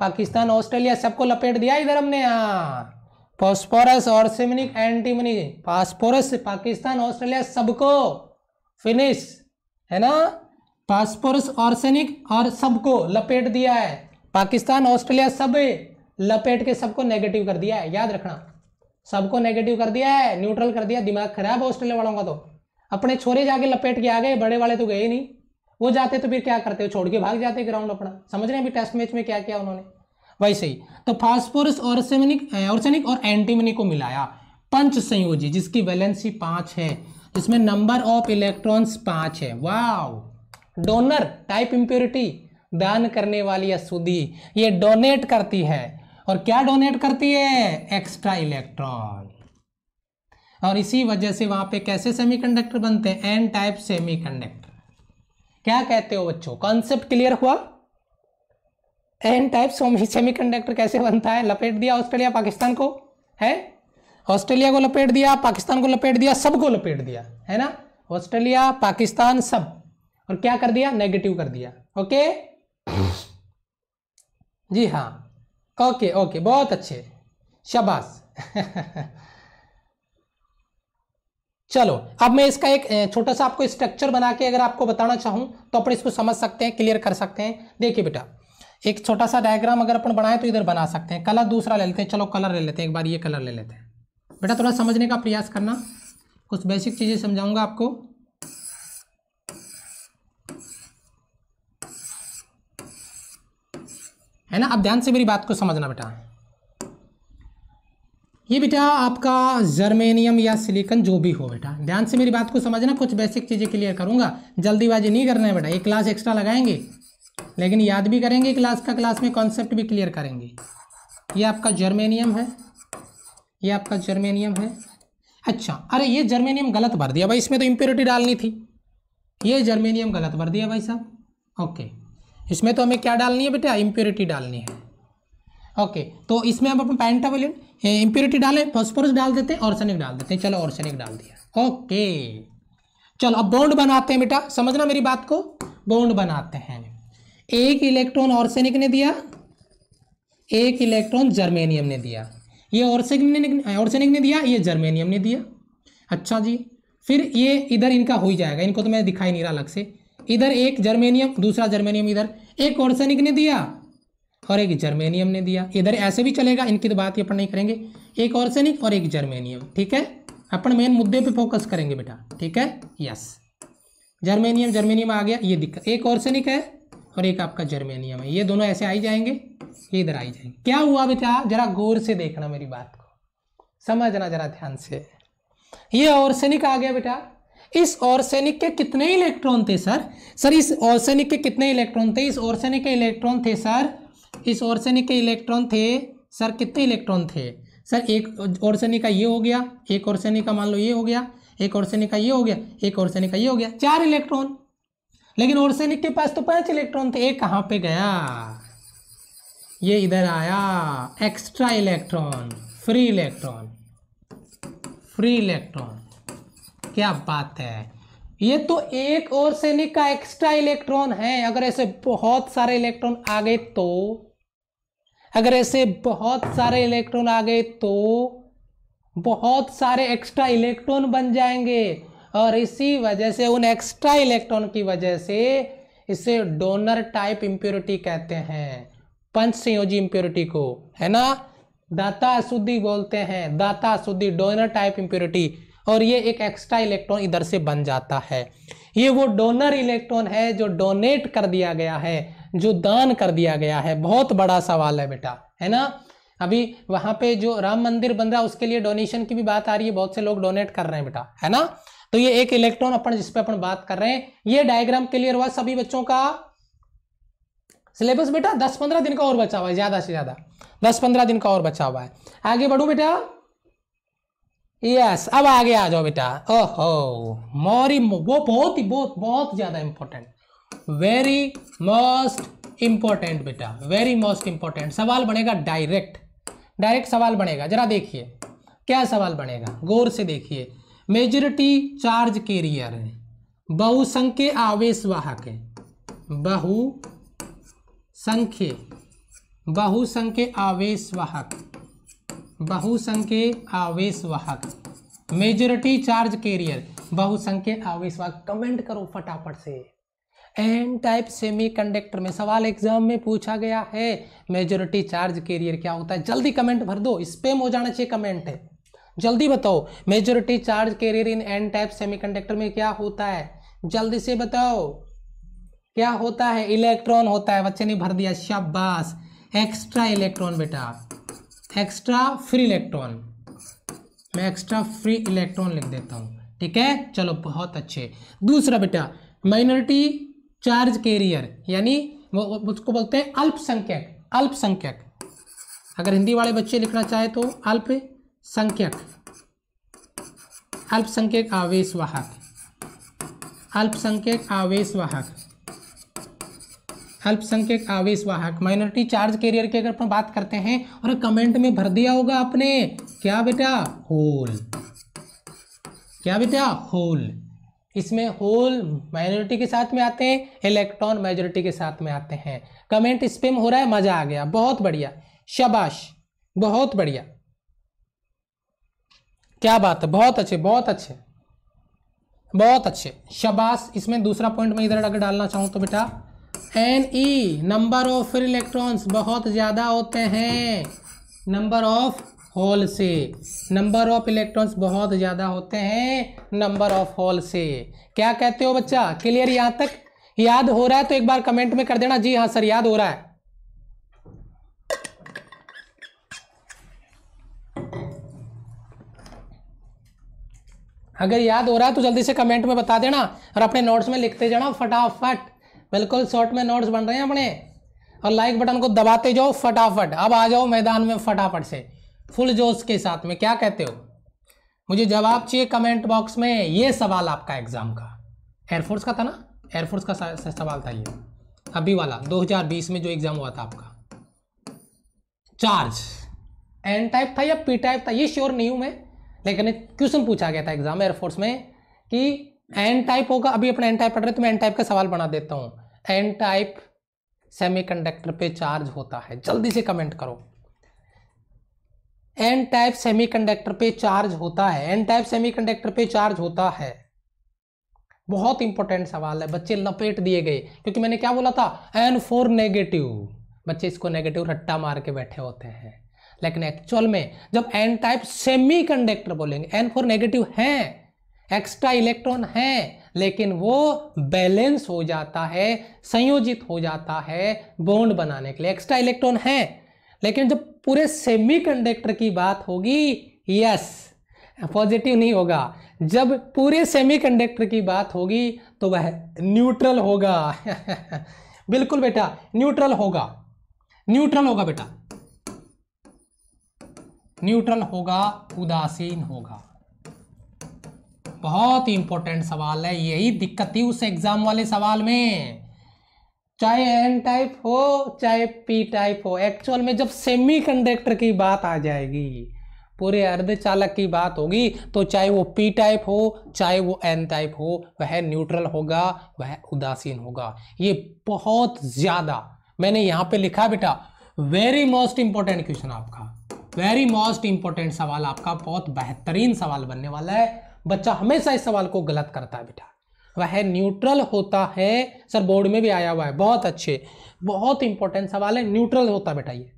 A: पाकिस्तान ऑस्ट्रेलिया सबको लपेट दिया इधर हमने यहाँ फॉस्फोरस और सिमनिक एंटीमनी फास्फोरस पाकिस्तान ऑस्ट्रेलिया सबको फिनिश है ना और ऑर्सेनिक और सबको लपेट दिया है पाकिस्तान ऑस्ट्रेलिया सब लपेट के सबको नेगेटिव कर दिया है याद रखना सबको नेगेटिव कर दिया है न्यूट्रल कर दिया दिमाग खराब ऑस्ट्रेलिया वालों का तो अपने छोरे जाके लपेट के आ गए बड़े वाले तो गए नहीं वो जाते तो फिर क्या करते छोड़ के भाग जाते ग्राउंड अपना समझ रहे हैं अभी टेस्ट मैच में क्या किया उन्होंने वैसे ही तो फास्फोरस और ऑर्सेनिक और एंटीमनी को मिलाया पंच संयोजी जिसकी वैलेंसी पांच है जिसमें नंबर ऑफ इलेक्ट्रॉन्स पांच है वाव डोनर टाइप इंप्योरिटी दान करने वाली अशुद्धि ये डोनेट करती है और क्या डोनेट करती है एक्स्ट्रा इलेक्ट्रॉन और इसी वजह से वहां पे कैसे सेमीकंडक्टर बनते हैं एन टाइप सेमीकंडक्टर क्या कहते हो बच्चों कॉन्सेप्ट क्लियर हुआ एन टाइप सेमीकंडक्टर कैसे बनता है लपेट दिया ऑस्ट्रेलिया पाकिस्तान को है ऑस्ट्रेलिया को लपेट दिया पाकिस्तान को लपेट दिया सबको लपेट दिया है ना ऑस्ट्रेलिया पाकिस्तान सब और क्या कर दिया नेगेटिव कर दिया ओके जी हाँ ओके ओके बहुत अच्छे शबाश चलो अब मैं इसका एक छोटा सा आपको स्ट्रक्चर बना के अगर आपको बताना चाहूँ तो अपन इसको समझ सकते हैं क्लियर कर सकते हैं देखिए बेटा एक छोटा सा डायग्राम अगर अपन बनाए तो इधर बना सकते हैं कलर दूसरा ले लेते हैं चलो कलर ले लेते हैं एक बार ये कलर ले लेते हैं बेटा थोड़ा समझने का प्रयास करना कुछ बेसिक चीज़ें समझाऊंगा आपको है ना अब ध्यान से मेरी बात को समझना बेटा ये बेटा आपका जर्मेनियम या सिलिकन जो भी हो बेटा ध्यान से मेरी बात को समझना कुछ बेसिक चीज़ें क्लियर करूँगा जल्दीबाजी नहीं करना है बेटा एक क्लास एक्स्ट्रा लगाएंगे लेकिन याद भी करेंगे क्लास का क्लास में कॉन्सेप्ट भी क्लियर करेंगे ये आपका जर्मेनियम है ये आपका जर्मेनियम है अच्छा अरे ये जर्मेनियम गलत भर दिया भाई इसमें तो इम्प्योरिटी डालनी थी ये जर्मेनियम गलत भर दिया भाई साहब ओके इसमें तो हमें क्या डालनी है बेटा इम्प्योरिटी डालनी है ओके तो इसमें हम अपन पेंटावलिन इम्प्योरिटी डालें फॉस्फोरस डाल देते हैं ऑर्सेनिक डाल देते हैं चलो ऑर्सेनिक डाल दिया ओके चलो अब बॉन्ड बनाते हैं बेटा समझना मेरी बात को बॉन्ड बनाते हैं एक इलेक्ट्रॉन ऑर्सेनिक ने दिया एक इलेक्ट्रॉन जर्मेनियम ने दिया ये ऑर्सेनिक ने ऑर्सेनिक ने दिया ये जर्मेनियम ने दिया अच्छा जी फिर ये इधर इनका हो ही जाएगा इनको तो मैं दिखाई नहीं रहा अलग से इधर एक जर्मेनियम दूसरा जर्मेनियम इधर एक ऑर्सेनिक ने दिया और एक जर्मेनियम ने दिया इधर ऐसे भी चलेगा इनकी तो बात ही अपन नहीं करेंगे एक ऑर्सेनिक और एक जर्मेनियम ठीक है अपन मेन मुद्दे पे फोकस करेंगे बेटा ठीक है यस जर्मेनियम जर्मेनियम आ गया ये दिक्कत एक ऑर्सेनिक है और एक आपका जर्मेनियम है ये दोनों ऐसे आई जाएंगे ये इधर आई जाएंगे क्या हुआ बेटा जरा गौर से देखना मेरी बात को समझना जरा ध्यान से ये ऑर्सेनिक आ गया बेटा इस ऑर्सेनिक के कितने इलेक्ट्रॉन थे सर सर इस ऑर्सेनिक के कितने इलेक्ट्रॉन थे इस ऑर्सेनिक के इलेक्ट्रॉन थे सर इस ऑर्सेनिक के इलेक्ट्रॉन थे सर कितने इलेक्ट्रॉन थे सर एक ऑर्सेनिक का ये हो गया एक ऑर्सेनिक का मान लो ये हो गया एक ऑर्सेनिक का ये हो गया एक ऑर्सेनिक का ये हो गया चार इलेक्ट्रॉन लेकिन ऑर्सेनिक के पास तो पांच इलेक्ट्रॉन थे एक कहाँ पे गया ये इधर आया extra electron free electron free electron क्या बात है ये तो एक और सैनिक का एक्स्ट्रा इलेक्ट्रॉन है अगर ऐसे बहुत सारे इलेक्ट्रॉन आ गए तो अगर ऐसे बहुत सारे इलेक्ट्रॉन आ गए तो बहुत सारे एक्स्ट्रा इलेक्ट्रॉन बन जाएंगे और इसी वजह से उन एक्स्ट्रा इलेक्ट्रॉन की वजह से इसे डोनर टाइप इम्प्योरिटी कहते हैं पंच संयोजी इम्प्योरिटी को है ना दाता अशुद्धि बोलते हैं दाता अशुद्धि डोनर टाइप इम्प्योरिटी और ये एक एक्स्ट्रा इलेक्ट्रॉन इधर से बन जाता है ये वो डोनर इलेक्ट्रॉन है जो डोनेट कर दिया गया है जो दान कर दिया गया है बहुत बड़ा सवाल है बेटा है ना अभी वहाँ पे जो राम मंदिर बन रहा है उसके लिए डोनेशन की भी बात आ रही है बहुत से लोग डोनेट कर रहे हैं बेटा है ना तो ये एक इलेक्ट्रॉन अपन जिसपे अपन बात कर रहे हैं ये डायग्राम क्लियर हुआ सभी बच्चों का सिलेबस बेटा दस पंद्रह दिन का और बचा हुआ है ज्यादा से ज्यादा दस पंद्रह दिन का और बचा हुआ है आगे बढ़ू बेटा यस अब आगे आ जाओ बेटा ओहो मोरी वो बहुत ही बहुत बहुत ज़्यादा इम्पोर्टेंट वेरी मोस्ट इम्पोर्टेंट बेटा वेरी मोस्ट इंपॉर्टेंट सवाल बनेगा डायरेक्ट डायरेक्ट सवाल बनेगा जरा देखिए क्या सवाल बनेगा गौर से देखिए मेजोरिटी चार्ज कैरियर है बहुसंख्य आवेश वाहक है बहुसंख्य बहुसंख्य आवेश वाहक बहुसंख्य आवेश वाहक मेजोरिटी चार्ज कैरियर बहुसंख्य आवेश वाहक कमेंट करो फटाफट से एन टाइप सेमीकंडक्टर में सवाल एग्जाम में पूछा गया है मेजोरिटी चार्ज कैरियर क्या होता है जल्दी कमेंट भर दो स्पेम हो जाना चाहिए कमेंट है जल्दी बताओ majority charge carrier in N type semiconductor में क्या होता है जल्दी से बताओ क्या होता है इलेक्ट्रॉन होता है बच्चे ने भर दिया शाबाश एक्स्ट्रा इलेक्ट्रॉन बेटा एक्स्ट्रा फ्री इलेक्ट्रॉन मैं एक्स्ट्रा फ्री इलेक्ट्रॉन लिख देता हूँ ठीक है चलो बहुत अच्छे दूसरा बेटा माइनॉरिटी चार्ज कैरियर यानी वो उसको बोलते हैं अल्पसंख्यक अल्पसंख्यक अगर हिंदी वाले बच्चे लिखना चाहे तो अल्पसंख्यक अल्पसंख्यक आवेश वाहक अल्पसंख्यक आवेश वाहक अल्पसंख्यक आवेश वाहक माइनॉरिटी चार्ज कैरियर की अगर अपन बात करते हैं और कमेंट में भर दिया होगा आपने क्या बेटा होल क्या बेटा होल इसमें होल माइनॉरिटी के साथ में आते हैं इलेक्ट्रॉन मेजोरिटी के साथ में आते हैं कमेंट स्पेम हो रहा है मजा आ गया बहुत बढ़िया शबाश बहुत बढ़िया क्या बात है बहुत अच्छे बहुत अच्छे बहुत अच्छे शबाश इसमें दूसरा पॉइंट मैं इधर अगर डालना चाहूँ तो बेटा N E number of free electrons बहुत ज़्यादा होते हैं नंबर ऑफ होल से नंबर ऑफ इलेक्ट्रॉन्स बहुत ज़्यादा होते हैं नंबर ऑफ होल से क्या कहते हो बच्चा क्लियर यहाँ तक याद हो रहा है तो एक बार कमेंट में कर देना जी हाँ सर याद हो रहा है अगर याद हो रहा है तो जल्दी से कमेंट में बता देना और अपने नोट्स में लिखते जाना फटाफट बिल्कुल शॉर्ट में नोट्स बन रहे हैं अपने और लाइक बटन को दबाते जाओ फटाफट अब आ जाओ मैदान में फटाफट से फुल जोश के साथ में क्या कहते हो मुझे जवाब चाहिए कमेंट बॉक्स में ये सवाल आपका एग्ज़ाम का एयरफोर्स का था ना एयरफोर्स का सवाल था ये अभी वाला 2020 में जो एग्ज़ाम हुआ था आपका चार्ज एन टाइप था या पी टाइप था ये श्योर नहीं हूं मैं लेकिन क्वेश्चन पूछा गया था एग्ज़ाम एयरफोर्स में कि एन टाइप होगा अभी अपना एन टाइप पढ़ रहे तो मैं एन टाइप का सवाल बना देता हूँ एन टाइप सेमीकंडक्टर पे चार्ज होता है जल्दी से कमेंट करो एन टाइप सेमीकंडक्टर पे चार्ज होता है एन टाइप सेमीकंडक्टर पे चार्ज होता है बहुत इंपॉर्टेंट सवाल है बच्चे लपेट दिए गए क्योंकि मैंने क्या बोला था एन फोर नेगेटिव बच्चे इसको नेगेटिव रट्टा मार के बैठे होते हैं लेकिन एक्चुअल में जब एन टाइप सेमीकंडक्टर बोलेंगे एन फोर नेगेटिव है एक्स्ट्रा इलेक्ट्रॉन है लेकिन वो बैलेंस हो जाता है संयोजित हो जाता है बॉन्ड बनाने के लिए एक्स्ट्रा इलेक्ट्रॉन है लेकिन जब पूरे सेमीकंडक्टर की बात होगी यस पॉजिटिव नहीं होगा जब पूरे सेमीकंडक्टर की बात होगी तो वह न्यूट्रल होगा बिल्कुल बेटा न्यूट्रल होगा न्यूट्रल होगा बेटा न्यूट्रल होगा उदासीन होगा बहुत ही इंपॉर्टेंट सवाल है यही दिक्कत थी उस एग्जाम वाले सवाल में चाहे एन टाइप हो चाहे पी टाइप हो एक्चुअल में जब सेमीकंडक्टर की बात आ जाएगी पूरे अर्धचालक की बात होगी तो चाहे वो पी टाइप हो चाहे वो एन टाइप हो वह न्यूट्रल होगा वह उदासीन होगा ये बहुत ज़्यादा मैंने यहां पे लिखा बेटा वेरी मोस्ट इंपॉर्टेंट क्वेश्चन आपका वेरी मोस्ट इंपॉर्टेंट सवाल आपका बहुत बेहतरीन सवाल बनने वाला है बच्चा हमेशा इस सवाल को गलत करता है बेटा वह न्यूट्रल होता है सर बोर्ड में भी आया हुआ है बहुत अच्छे बहुत इंपॉर्टेंट सवाल है न्यूट्रल होता बेटा ये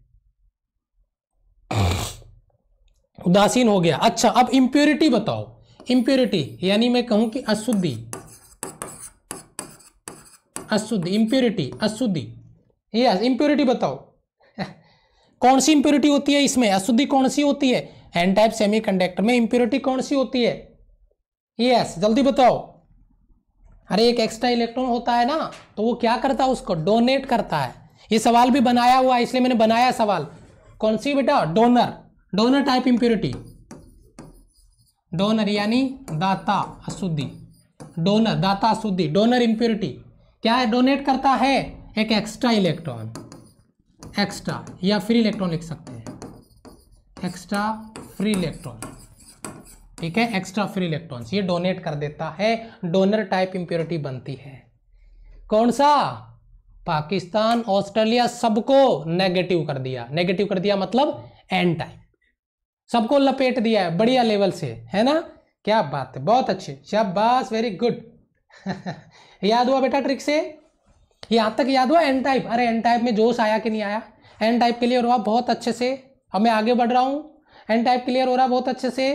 A: उदासीन हो गया अच्छा अब इंप्योरिटी बताओ इंप्योरिटी यानी मैं कहूं कि अशुद्धि अशुद्धि इंप्योरिटी अशुद्धि यस इंप्योरिटी बताओ कौन सी इंप्योरिटी होती है इसमें अशुद्धि कौन सी होती है एन टाइप सेमीकंडक्टर में इंप्योरिटी कौन सी होती है यस जल्दी बताओ अरे एक एक्स्ट्रा इलेक्ट्रॉन होता है ना तो वो क्या करता है उसको डोनेट करता है ये सवाल भी बनाया हुआ है इसलिए मैंने बनाया सवाल कौन सी बेटा donor donor type impurity donor यानी दाता अशुद्धि डोनर दाता अशुद्धि डोनर इंप्योरिटी क्या है डोनेट करता है एक एक्स्ट्रा इलेक्ट्रॉन एक्स्ट्रा या फ्री इलेक्ट्रॉन लिख सकते हैं एक्स्ट्रा फ्री इलेक्ट्रॉन ठीक है एक्स्ट्रा फ्री इलेक्ट्रॉन्स ये डोनेट कर देता है डोनर टाइप इंप्योरिटी बनती है कौन सा पाकिस्तान ऑस्ट्रेलिया सबको नेगेटिव कर दिया नेगेटिव कर दिया मतलब एन टाइप सबको लपेट दिया है बढ़िया लेवल से है ना क्या बात है बहुत अच्छे शाबाश वेरी गुड याद हुआ बेटा ट्रिक से यहां तक याद हुआ एन टाइप अरे एन टाइप में जोश आया कि नहीं आया एन टाइप क्लियर हुआ बहुत अच्छे से अब मैं आगे बढ़ रहा हूं एन टाइप क्लियर हो रहा बहुत अच्छे से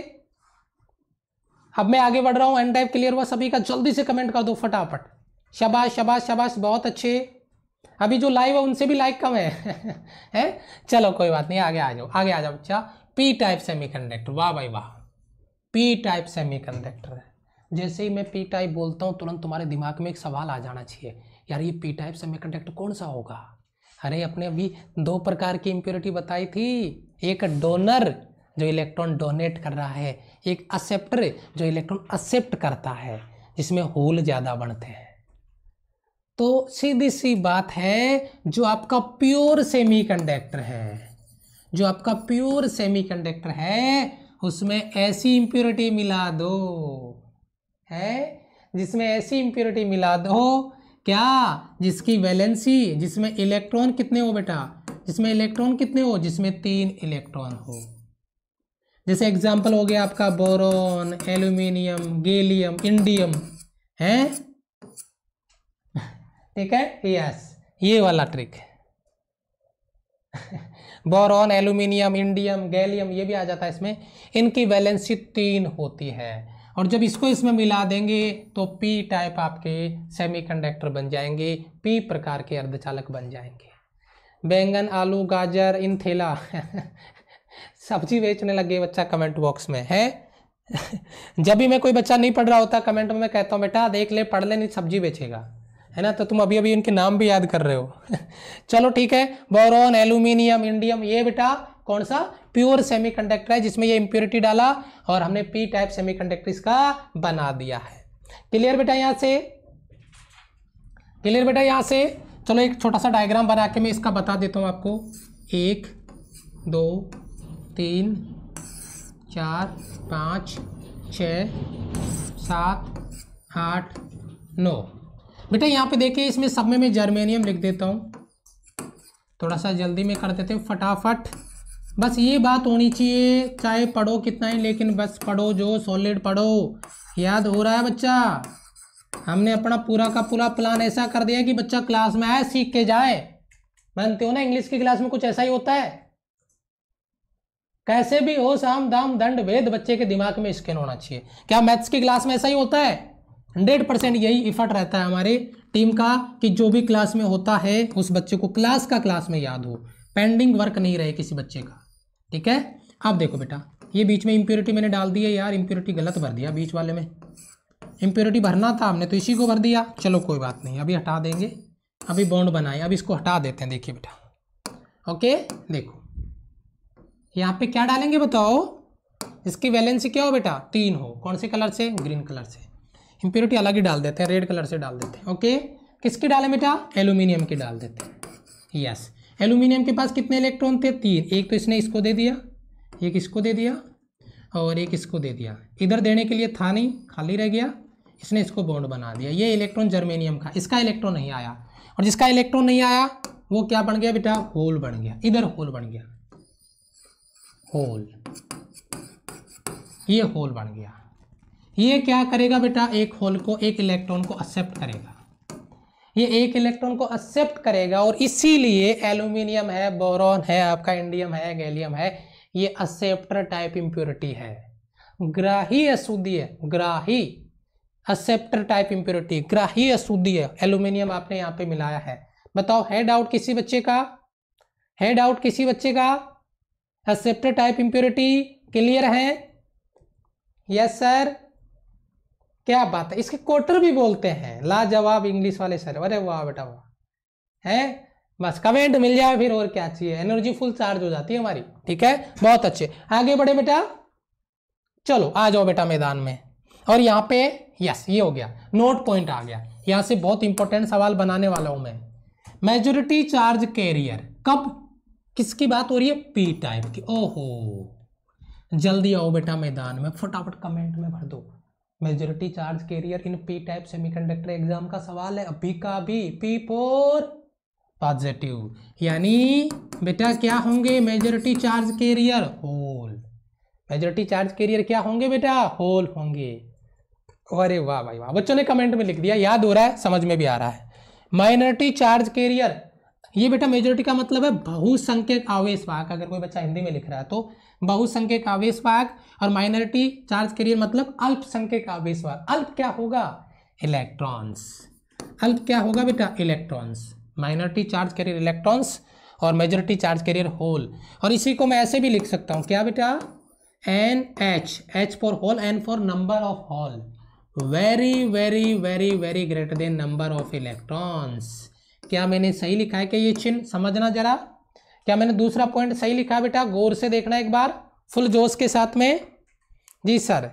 A: अब मैं आगे बढ़ रहा हूँ एन टाइप क्लियर हुआ सभी का जल्दी से कमेंट कर दो फटाफट शबाश शबाश शबाश बहुत अच्छे अभी जो लाइव है उनसे भी लाइक कम है हैं चलो कोई बात नहीं आगे आ जाओ आगे आ जाओ बच्चा पी टाइप सेमी कंडक्टर वाह भाई वाह पी टाइप कंडक्टर है जैसे ही मैं पी टाइप बोलता हूँ तुरंत तुम्हारे दिमाग में एक सवाल आ जाना चाहिए यार ये पी टाइप सेमीकंडक्टर कौन सा होगा अरे अपने अभी दो प्रकार की इम्प्योरिटी बताई थी एक डोनर जो इलेक्ट्रॉन डोनेट कर रहा है एक असेप्टर जो इलेक्ट्रॉन असेप्ट करता है जिसमें होल ज़्यादा बढ़ते हैं तो सीधी सी बात है जो आपका प्योर सेमीकंडक्टर है जो आपका प्योर सेमीकंडक्टर है उसमें ऐसी इम्प्योरिटी मिला दो है जिसमें ऐसी इम्प्योरिटी मिला दो क्या जिसकी वैलेंसी जिसमें इलेक्ट्रॉन कितने हो बेटा जिसमें इलेक्ट्रॉन कितने हो जिसमें तीन इलेक्ट्रॉन हो जैसे एग्जाम्पल हो गया आपका बोरोन एल्यूमिनियम गेलियम इंडियम है ठीक है यस ये वाला trick boron aluminium indium gallium ये भी आ जाता है इसमें इनकी वैलेंसी तीन होती है और जब इसको इसमें मिला देंगे तो पी टाइप आपके सेमीकंडक्टर बन जाएंगे पी प्रकार के अर्धचालक बन जाएंगे बैंगन आलू गाजर इन थैला सब्जी बेचने लगे बच्चा कमेंट बॉक्स में है जब भी मैं कोई बच्चा नहीं पढ़ रहा होता कमेंट में मैं कहता हूँ बेटा देख ले पढ़ ले नहीं सब्जी बेचेगा है ना तो तुम अभी अभी उनके नाम भी याद कर रहे हो चलो ठीक है बोरोन एल्यूमिनियम इंडियम ये बेटा कौन सा प्योर सेमीकंडक्टर है जिसमें ये इम्प्योरिटी डाला और हमने पी टाइप सेमीकंडक्टर इसका बना दिया है क्लियर बेटा यहाँ से क्लियर बेटा यहाँ से चलो एक छोटा सा डायग्राम बना के मैं इसका बता देता हूँ आपको एक दो तीन चार पाँच छ सात आठ नौ बेटा यहाँ पे देखिए इसमें सब में मैं जर्मेनियम लिख देता हूँ थोड़ा सा जल्दी में कर देते हैं फटाफट बस ये बात होनी चाहिए चाहे पढ़ो कितना ही लेकिन बस पढ़ो जो सॉलिड पढ़ो याद हो रहा है बच्चा हमने अपना पूरा का पूरा प्लान ऐसा कर दिया कि बच्चा क्लास में आए सीख के जाए मानते हो ना इंग्लिश की क्लास में कुछ ऐसा ही होता है कैसे भी हो साम दाम दंड वेद बच्चे के दिमाग में स्कैन होना चाहिए क्या मैथ्स की क्लास में ऐसा ही होता है हंड्रेड परसेंट यही इफर्ट रहता है हमारे टीम का कि जो भी क्लास में होता है उस बच्चे को क्लास का क्लास में याद हो पेंडिंग वर्क नहीं रहे किसी बच्चे का ठीक है आप देखो बेटा ये बीच में इम्प्योरिटी मैंने डाल दी है यार इम्प्योरिटी गलत भर दिया बीच वाले में इम्प्योरिटी भरना था हमने तो इसी को भर दिया चलो कोई बात नहीं अभी हटा देंगे अभी बॉन्ड बनाए अब इसको हटा देते हैं देखिए बेटा ओके देखो यहाँ पे क्या डालेंगे बताओ इसकी वैलेंसी क्या हो बेटा तीन हो कौन से कलर से ग्रीन कलर से इम्प्योरिटी अलग ही डाल देते हैं रेड कलर से डाल देते हैं ओके किसकी डालें बेटा एल्यूमिनियम की डाल देते हैं यस एल्यूमिनियम के पास कितने इलेक्ट्रॉन थे तीन एक तो इसने इसको दे दिया एक इसको दे दिया और एक इसको दे दिया इधर देने के लिए था नहीं खाली रह गया इसने इसको बॉन्ड बना दिया ये इलेक्ट्रॉन जर्मेनियम का इसका इलेक्ट्रॉन नहीं आया और जिसका इलेक्ट्रॉन नहीं आया वो क्या बन गया बेटा होल बन गया इधर होल बन गया होल ये होल बन गया ये क्या करेगा बेटा एक होल को एक इलेक्ट्रॉन को एक्सेप्ट करेगा ये एक इलेक्ट्रॉन को एक्सेप्ट करेगा और इसीलिए एल्यूमिनियम है बोरॉन है आपका इंडियम है गैलियम है ये एक्सेप्टर टाइप इम्प्योरिटी है ग्राही अशुद्धि है ग्राही एक्सेप्टर टाइप इम्प्योरिटी ग्राही अशुद्धि है एल्यूमिनियम आपने यहाँ पे मिलाया है बताओ है डाउट किसी बच्चे का है डाउट किसी बच्चे का एक्सेप्टर टाइप इंप्योरिटी क्लियर है यस सर क्या बात है इसके क्वार्टर भी बोलते हैं लाजवाब इंग्लिश वाले सर अरे वाह बेटा वाह है बस कमेंट मिल जाए फिर और क्या चाहिए एनर्जी फुल चार्ज हो जाती है हमारी ठीक है बहुत अच्छे आगे बढ़े बेटा चलो आ जाओ बेटा मैदान में और यहाँ पे यस ये हो गया नोट पॉइंट आ गया यहाँ से बहुत इंपॉर्टेंट सवाल बनाने वाला हूं मैं मेजोरिटी चार्ज कैरियर कब किसकी बात हो रही है पी टाइप की ओहो जल्दी आओ बेटा मैदान में फटाफट कमेंट में भर दो majority charge carrier in P type semiconductor exam का सवाल है अभी का भी पी फोर पॉजिटिव यानी बेटा क्या होंगे majority charge carrier hole majority charge carrier क्या होंगे बेटा होल होंगे अरे वाह भाई वाह बच्चों ने कमेंट में लिख दिया याद हो रहा है समझ में भी आ रहा है माइनॉरिटी चार्ज कैरियर ये बेटा मेजोरिटी का मतलब है बहुसंख्यक आवेश वाहक अगर कोई बच्चा हिंदी में लिख रहा है तो बहुसंख्यक आवेश वाहक और माइनॉरिटी चार्ज करियर मतलब अल्पसंख्यक आवेश वाहक अल्प क्या होगा इलेक्ट्रॉन्स अल्प क्या होगा बेटा electrons minority charge carrier electrons और मेजोरिटी चार्ज करियर होल और इसी को मैं ऐसे भी लिख सकता हूँ क्या बेटा N H H for hole N for number of hole very very very very greater than number of electrons क्या मैंने सही लिखा है क्या ये चिन्ह समझना जरा क्या मैंने दूसरा पॉइंट सही लिखा बेटा गौर से देखना एक बार फुल जोश के साथ में जी सर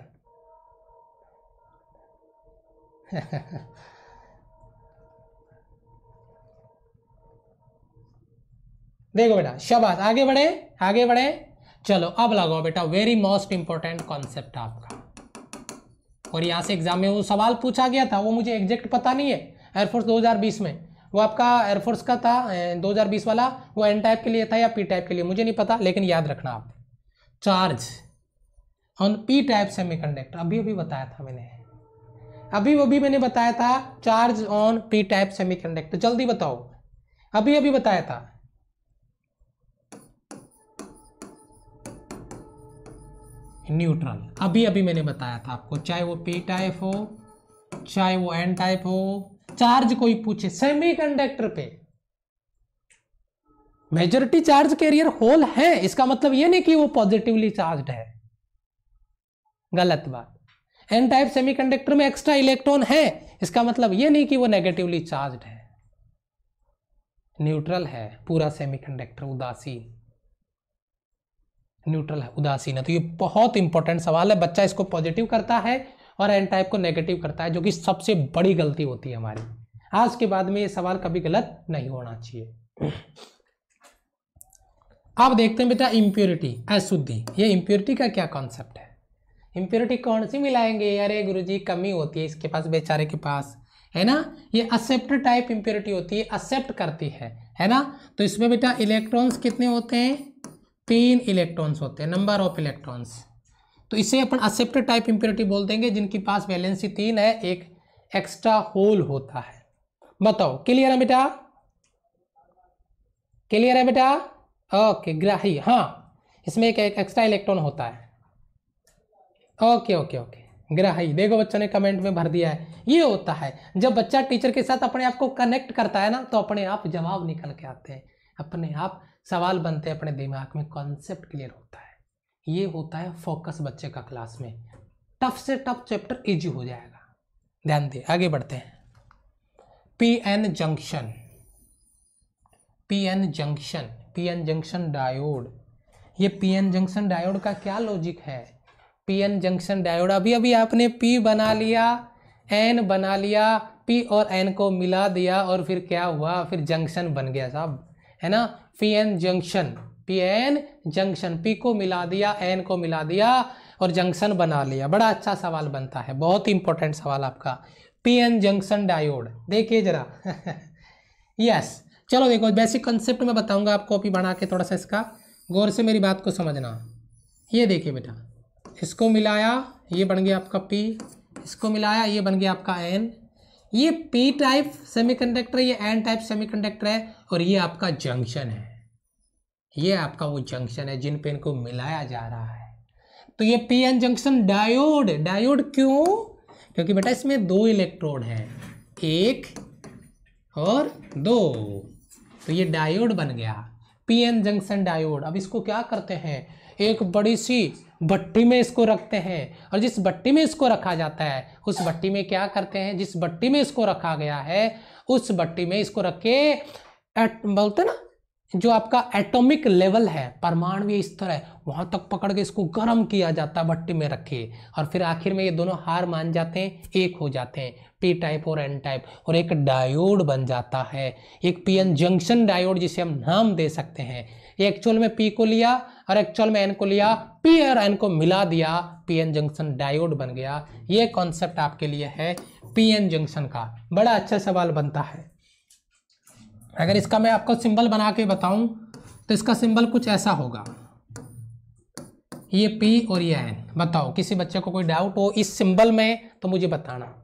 A: देखो बेटा शबाश आगे बढ़े आगे बढ़े चलो अब लगाओ बेटा वेरी मोस्ट इंपॉर्टेंट कॉन्सेप्ट आपका और यहां से एग्जाम में वो सवाल पूछा गया था वो मुझे एग्जैक्ट पता नहीं है एयरफोर्स 2020 में वो आपका एयरफोर्स का था 2020 वाला वो एन टाइप के लिए था या पी टाइप के लिए मुझे नहीं पता लेकिन याद रखना आप charge on P type semiconductor अभी अभी बताया था मैंने अभी वो भी मैंने बताया था charge on P type semiconductor जल्दी बताओ अभी अभी बताया था न्यूट्रल अभी अभी मैंने बताया था आपको चाहे वो पी टाइप हो चाहे वो एन टाइप हो चार्ज कोई पूछे सेमीकंडक्टर पे मेजोरिटी चार्ज कैरियर होल है इसका मतलब ये नहीं कि वो पॉजिटिवली चार्ज है गलत बात एन टाइप सेमीकंडक्टर में एक्स्ट्रा इलेक्ट्रॉन है इसका मतलब ये नहीं कि वो नेगेटिवली चार्ज है न्यूट्रल है पूरा सेमीकंडक्टर उदासीन न्यूट्रल है उदासीन है तो ये बहुत इंपॉर्टेंट सवाल है बच्चा इसको पॉजिटिव करता है और एन टाइप को नेगेटिव करता है जो कि सबसे बड़ी गलती होती है हमारी आज के बाद में ये सवाल कभी गलत नहीं होना चाहिए आप देखते हैं बेटा इम्प्योरिटी अशुद्धि ये इम्प्योरिटी का क्या कॉन्सेप्ट है इम्प्योरिटी कौन सी मिलाएंगे अरे जी कमी होती है इसके पास बेचारे के पास है ना ये असेप्ट टाइप इम्प्योरिटी होती है असेप्ट करती है है ना तो इसमें बेटा इलेक्ट्रॉन्स कितने होते हैं तीन इलेक्ट्रॉन्स होते हैं नंबर ऑफ इलेक्ट्रॉन्स तो इसे अपन असेप्टर टाइप इम्प्योरिटी बोल देंगे जिनके पास वैलेंसी तीन है एक एक्स्ट्रा होल होता है बताओ क्लियर है बेटा क्लियर है बेटा ओके ग्राही हाँ इसमें एक एक्स्ट्रा इलेक्ट्रॉन होता है ओके ओके ओके ग्राही देखो बच्चों ने कमेंट में भर दिया है ये होता है जब बच्चा टीचर के साथ अपने आप को कनेक्ट करता है ना तो अपने आप जवाब निकल के आते हैं अपने आप सवाल बनते हैं अपने दिमाग में कॉन्सेप्ट क्लियर होता है ये होता है फोकस बच्चे का क्लास में टफ से टफ चैप्टर इजी हो जाएगा ध्यान दे आगे बढ़ते हैं P N junction P N junction P N junction diode ये पी एन जंक्शन डायोड का क्या लॉजिक है पी एन जंक्शन डायोड अभी अभी आपने पी बना लिया एन बना लिया पी और एन को मिला दिया और फिर क्या हुआ फिर जंक्शन बन गया साहब है ना P N junction P N junction P को मिला दिया एन को मिला दिया और जंक्शन बना लिया बड़ा अच्छा सवाल बनता है बहुत इंपॉर्टेंट सवाल आपका पी एन जंक्शन डायोड देखिए जरा यस चलो देखो बेसिक कंसेप्ट में बताऊंगा आप कॉपी बना के थोड़ा सा इसका गौर से मेरी बात को समझना ये देखिए बेटा इसको मिलाया ये बन गया आपका पी इसको मिलाया ये बन गया आपका एन ये पी टाइप सेमीकंडक्टर ये एन टाइप सेमीकंडक्टर है और ये आपका जंक्शन है ये आपका वो जंक्शन है जिन पे इनको मिलाया जा रहा है तो ये P N junction diode diode क्यों क्योंकि बेटा इसमें दो इलेक्ट्रोड हैं एक और दो तो ये डायोड बन गया पी एन जंक्शन डायोड अब इसको क्या करते हैं एक बड़ी सी भट्टी में इसको रखते हैं और जिस भट्टी में इसको रखा जाता है उस भट्टी में क्या करते हैं जिस भट्टी में इसको रखा गया है उस भट्टी में इसको रख के बोलते ना जो आपका एटॉमिक लेवल है परमाणु स्तर है वहां तक पकड़ के इसको गर्म किया जाता है भट्टी में रखे और फिर आखिर में ये दोनों हार मान जाते हैं एक हो जाते हैं पी टाइप और एन टाइप और एक डायोड बन जाता है एक पी एन जंक्शन डायोड जिसे हम नाम दे सकते हैं एक्चुअल में पी को लिया और एक्चुअल में एन को लिया पी और एन को मिला दिया पी एन जंक्शन डायोड बन गया ये कॉन्सेप्ट आपके लिए है पी एन जंक्शन का बड़ा अच्छा सवाल बनता है अगर इसका मैं आपको सिंबल बना के बताऊं तो इसका सिंबल कुछ ऐसा होगा ये P और ये N बताओ किसी बच्चे को कोई डाउट हो इस सिंबल में तो मुझे बताना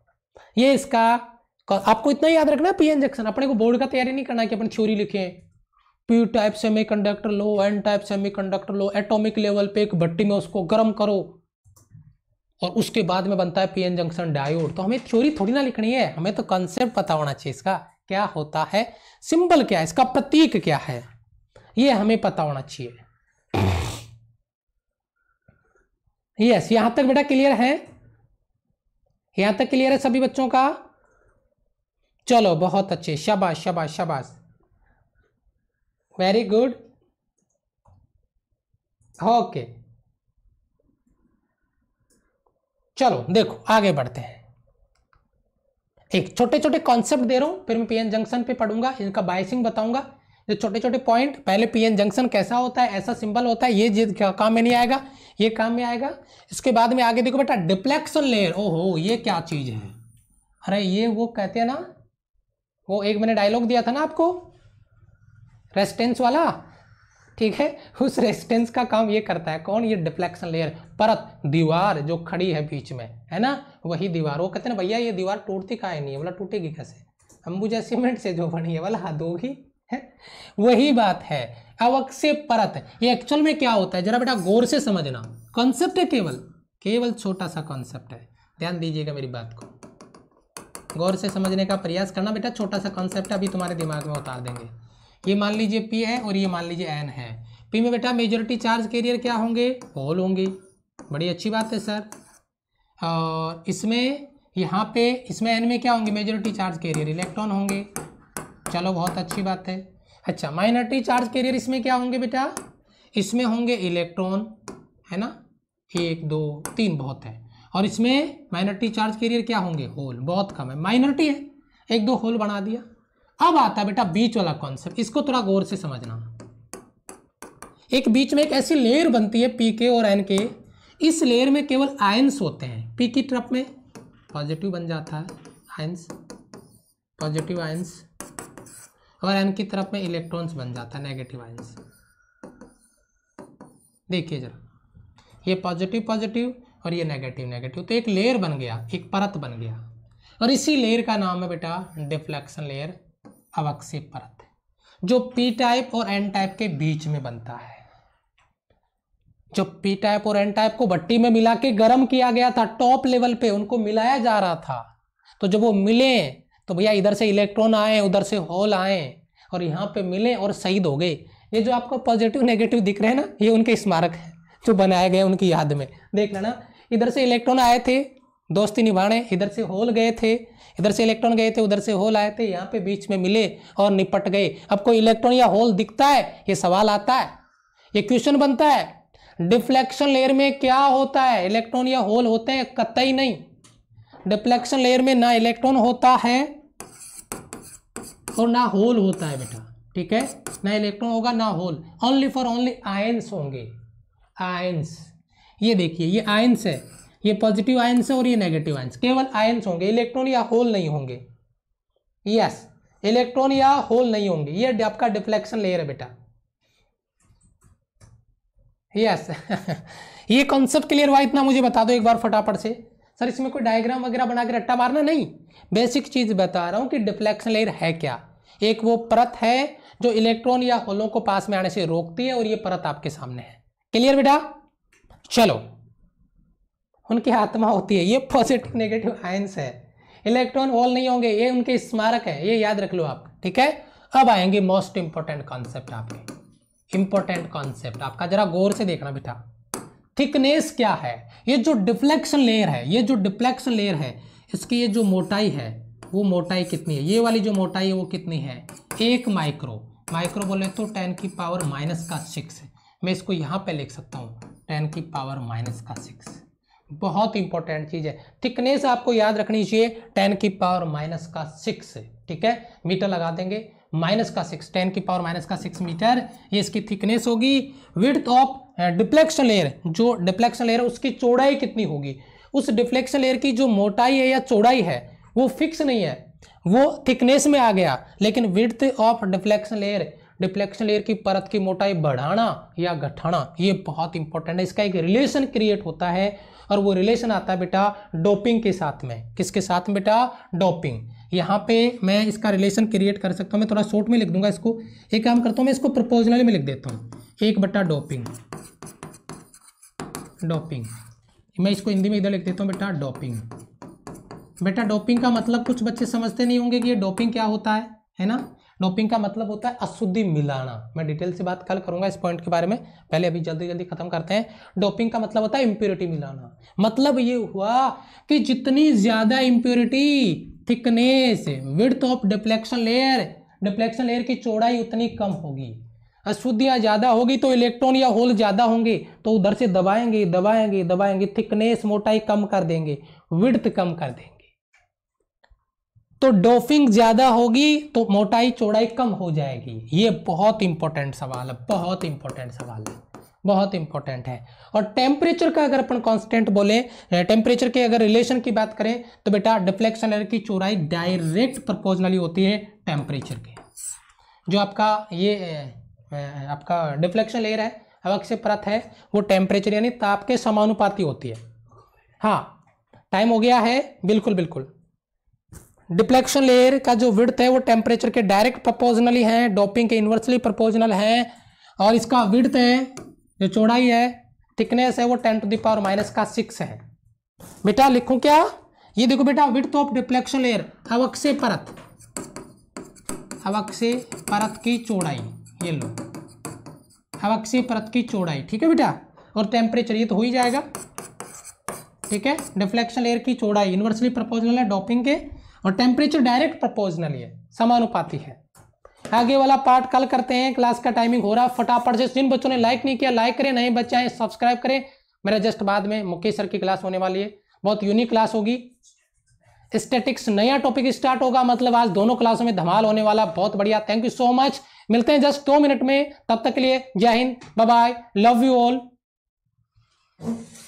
A: ये इसका आपको इतना याद रखना पी एन जंक्शन अपने को बोर्ड का तैयारी नहीं करना कि अपन थ्योरी लिखे पी टाइप सेमी कंडक्टर लो एन टाइप सेमी कंडक्टर लो एटोमिक लेवल पे एक भट्टी में उसको गर्म करो और उसके बाद में बनता है पीएन जंक्शन डायोड तो हमें थ्योरी थोड़ी ना लिखनी है हमें तो कंसेप्ट पता होना चाहिए इसका क्या होता है सिंबल क्या है इसका प्रतीक क्या है ये हमें पता होना चाहिए यस यहां तक बेटा क्लियर है यहां तक क्लियर है सभी बच्चों का चलो बहुत अच्छे शाबाश शाबाश शाबाश वेरी गुड ओके चलो देखो आगे बढ़ते हैं एक छोटे छोटे कॉन्सेप्ट दे रहा हूँ फिर मैं पीएन जंक्शन पे पढ़ूंगा इनका बाइसिंग बताऊंगा जो छोटे छोटे पॉइंट पहले पीएन जंक्शन कैसा होता है ऐसा सिंबल होता है ये काम में नहीं आएगा ये काम में आएगा इसके बाद में आगे देखो बेटा डिप्लेक्शन लेयर ओहो ये क्या चीज है अरे ये वो कहते हैं ना वो एक मैंने डायलॉग दिया था ना आपको रेस्टेंस वाला ठीक है उस रेजिस्टेंस का काम ये करता है कौन ये डिफ्लेक्शन लेयर परत दीवार जो खड़ी है बीच में है ना वही दीवार वो कहते हैं भैया ये दीवार टूटती का है नहीं है बोला टूटेगी कैसे अंबुजा सीमेंट से जो बनी है बोला हाँ दोगी है वही बात है अवक्षे परत ये एक्चुअल में क्या होता है जरा बेटा गौर से समझना कॉन्सेप्ट है केवल केवल छोटा सा कॉन्सेप्ट है ध्यान दीजिएगा मेरी बात को गौर से समझने का प्रयास करना बेटा छोटा सा कॉन्सेप्ट अभी तुम्हारे दिमाग में उतार देंगे ये मान लीजिए पी है और ये मान लीजिए एन है पी में बेटा मेजोरिटी चार्ज कैरियर क्या होंगे होल होंगे बड़ी अच्छी बात है सर और इसमें यहाँ पे इसमें एन में क्या होंगे मेजोरिटी चार्ज कैरियर इलेक्ट्रॉन होंगे चलो बहुत अच्छी बात है अच्छा माइनॉरिटी चार्ज कैरियर इसमें क्या होंगे बेटा इसमें होंगे इलेक्ट्रॉन है ना एक दो तीन बहुत है और इसमें माइनॉरिटी चार्ज कैरियर क्या होंगे होल बहुत कम है माइनॉरिटी है एक दो होल बना दिया अब आता है बेटा बीच वाला कॉन्सेप्ट इसको थोड़ा गौर से समझना एक बीच में एक ऐसी लेयर बनती है पी के और एन के इस लेयर में केवल आयंस होते हैं पी की तरफ में पॉजिटिव बन जाता है आयंस पॉजिटिव आयंस और एन की तरफ में इलेक्ट्रॉन्स बन जाता है नेगेटिव आयंस देखिए जरा ये पॉजिटिव पॉजिटिव और ये नेगेटिव नेगेटिव तो एक लेयर बन गया एक परत बन गया और इसी लेयर का नाम है बेटा डिफ्लेक्शन लेयर अवक्षेप परत है जो पी टाइप और एन टाइप के बीच में बनता है जो पी टाइप और एन टाइप को भट्टी में मिला के गर्म किया गया था टॉप लेवल पे उनको मिलाया जा रहा था तो जब वो मिले तो भैया इधर से इलेक्ट्रॉन आए उधर से होल आए और यहाँ पे मिले और शहीद हो गए ये जो आपको पॉजिटिव नेगेटिव दिख रहे हैं ना ये उनके स्मारक है जो बनाए गए उनकी याद में देख लेना इधर से इलेक्ट्रॉन आए थे दोस्ती निभाने इधर से होल गए थे इधर से इलेक्ट्रॉन गए थे उधर से होल आए थे यहाँ पे बीच में मिले और निपट गए अब कोई इलेक्ट्रॉन या होल दिखता है ये सवाल आता है ये क्वेश्चन बनता है डिफ्लेक्शन लेयर में क्या होता है इलेक्ट्रॉन या होल होते हैं कतई नहीं डिफ्लेक्शन लेयर में ना इलेक्ट्रॉन होता है और ना होल होता है बेटा ठीक है ना इलेक्ट्रॉन होगा ना hole only for only ions होंगे आयंस ये देखिए ये आयंस है ये पॉजिटिव आयन्स है और ये नेगेटिव आयन्स केवल आयन्स होंगे इलेक्ट्रॉन या होल नहीं होंगे यस इलेक्ट्रॉन या होल नहीं होंगे ये आपका डिफ्लेक्शन लेयर है बेटा यस ये कॉन्सेप्ट क्लियर हुआ इतना मुझे बता दो एक बार फटाफट से सर इसमें कोई डायग्राम वगैरह बना के रट्टा मारना नहीं बेसिक चीज़ बता रहा हूं कि डिफ्लेक्शन लेयर है क्या एक वो परत है जो इलेक्ट्रॉन या होलों को पास में आने से रोकती है और ये परत आपके सामने है क्लियर बेटा चलो उनकी आत्मा होती है ये पॉजिटिव नेगेटिव आयंस है इलेक्ट्रॉन वॉल नहीं होंगे ये उनके स्मारक है ये याद रख लो आप ठीक है अब आएंगे मोस्ट इंपॉर्टेंट कॉन्सेप्ट आपके इंपॉर्टेंट कॉन्सेप्ट आपका जरा गौर से देखना बेटा थिकनेस क्या है ये जो डिफ्लेक्शन लेयर है ये जो डिफ्लेक्शन लेयर है इसकी ये जो मोटाई है वो मोटाई कितनी है ये वाली जो मोटाई है वो कितनी है एक माइक्रो माइक्रो बोले तो टेन की पावर माइनस का सिक्स मैं इसको यहाँ पे लिख सकता हूँ टेन की पावर माइनस का सिक्स बहुत इंपॉर्टेंट चीज है थिकनेस आपको याद रखनी चाहिए टेन की पावर माइनस का सिक्स ठीक है मीटर लगा देंगे माइनस का सिक्स टेन की पावर माइनस का सिक्स मीटर ये इसकी थिकनेस होगी विथ ऑफ डिफ्लेक्शन लेयर जो डिफ्लेक्शन लेयर उसकी चौड़ाई कितनी होगी उस डिफ्लेक्शन लेयर की जो मोटाई है या चौड़ाई है वो फिक्स नहीं है वो थिकनेस में आ गया लेकिन width of deflection layer deflection layer की परत की मोटाई बढ़ाना या घटाना ये बहुत इंपॉर्टेंट है इसका एक रिलेशन क्रिएट होता है और वो रिलेशन आता है बेटा डोपिंग के साथ में किसके साथ में बेटा डोपिंग यहाँ पे मैं इसका रिलेशन क्रिएट कर सकता हूँ मैं थोड़ा शॉर्ट में लिख दूंगा इसको एक काम करता हूँ मैं इसको प्रपोजनल में लिख देता हूँ एक बट्टा डोपिंग डोपिंग मैं इसको हिंदी में इधर लिख देता हूँ बेटा डोपिंग बेटा डोपिंग का मतलब कुछ बच्चे समझते नहीं होंगे कि ये डोपिंग क्या होता है है ना डोपिंग का मतलब होता है अशुद्धि मिलाना मैं डिटेल से बात कल करूंगा इस पॉइंट के बारे में पहले अभी जल्दी जल्दी खत्म करते हैं डोपिंग का मतलब होता है इम्प्योरिटी मिलाना मतलब ये हुआ कि जितनी ज़्यादा impurity thickness width of depletion layer depletion layer की चौड़ाई उतनी कम होगी अशुद्धियाँ ज़्यादा होगी तो इलेक्ट्रॉन या होल ज़्यादा होंगे तो उधर से दबाएंगे दबाएंगे दबाएंगे थिकनेस मोटाई कम कर देंगे विड्थ कम कर देंगे तो डोफिंग ज़्यादा होगी तो मोटाई चौड़ाई कम हो जाएगी ये बहुत इंपॉर्टेंट सवाल है बहुत इंपॉर्टेंट सवाल है बहुत इंपॉर्टेंट है और टेम्परेचर का अगर अपन कांस्टेंट बोले टेम्परेचर के अगर रिलेशन की बात करें तो बेटा डिफ्लेक्शन एयर की चौड़ाई डायरेक्ट प्रपोजनली होती है टेम्परेचर के जो आपका ये आपका डिफ्लेक्शन लेयर है अवक्ष परत है वो टेम्परेचर यानी ताप के समानुपाती होती है हाँ टाइम हो गया है बिल्कुल बिल्कुल डिप्लेक्शन लेयर का जो विड्थ है वो टेम्परेचर के डायरेक्ट प्रपोजनली है डोपिंग के इन्वर्सली प्रपोजनल है और इसका विड्थ है जो चौड़ाई है थिकनेस है वो टेन टू पावर माइनस का सिक्स है बेटा लिखू क्या ये देखो बेटा विड्थ ऑफ डिप्लेक्शन लेयर अवक्षे परत अवक्षे परत की चौड़ाई ये लो अवक्षे परत की चौड़ाई ठीक है बेटा और टेम्परेचर ये तो हो ही जाएगा ठीक है डिफ्लेक्शन लेयर की चौड़ाई इन्वर्सली प्रपोजनल है डोपिंग के और टेम्परेचर डायरेक्ट प्रपोजनल है समानुपाती है आगे वाला पार्ट कल करते हैं क्लास का टाइमिंग हो रहा फटाफट से जिन बच्चों ने लाइक नहीं किया लाइक करें नए बच्चे आए सब्सक्राइब करें मेरा जस्ट बाद में मुकेश सर की क्लास होने वाली है बहुत यूनिक क्लास होगी स्टेटिक्स नया टॉपिक स्टार्ट होगा मतलब आज दोनों क्लासों में धमाल होने वाला बहुत बढ़िया थैंक यू सो मच मिलते हैं जस्ट दो मिनट में तब तक के लिए जय हिंद बाय लव यू ऑल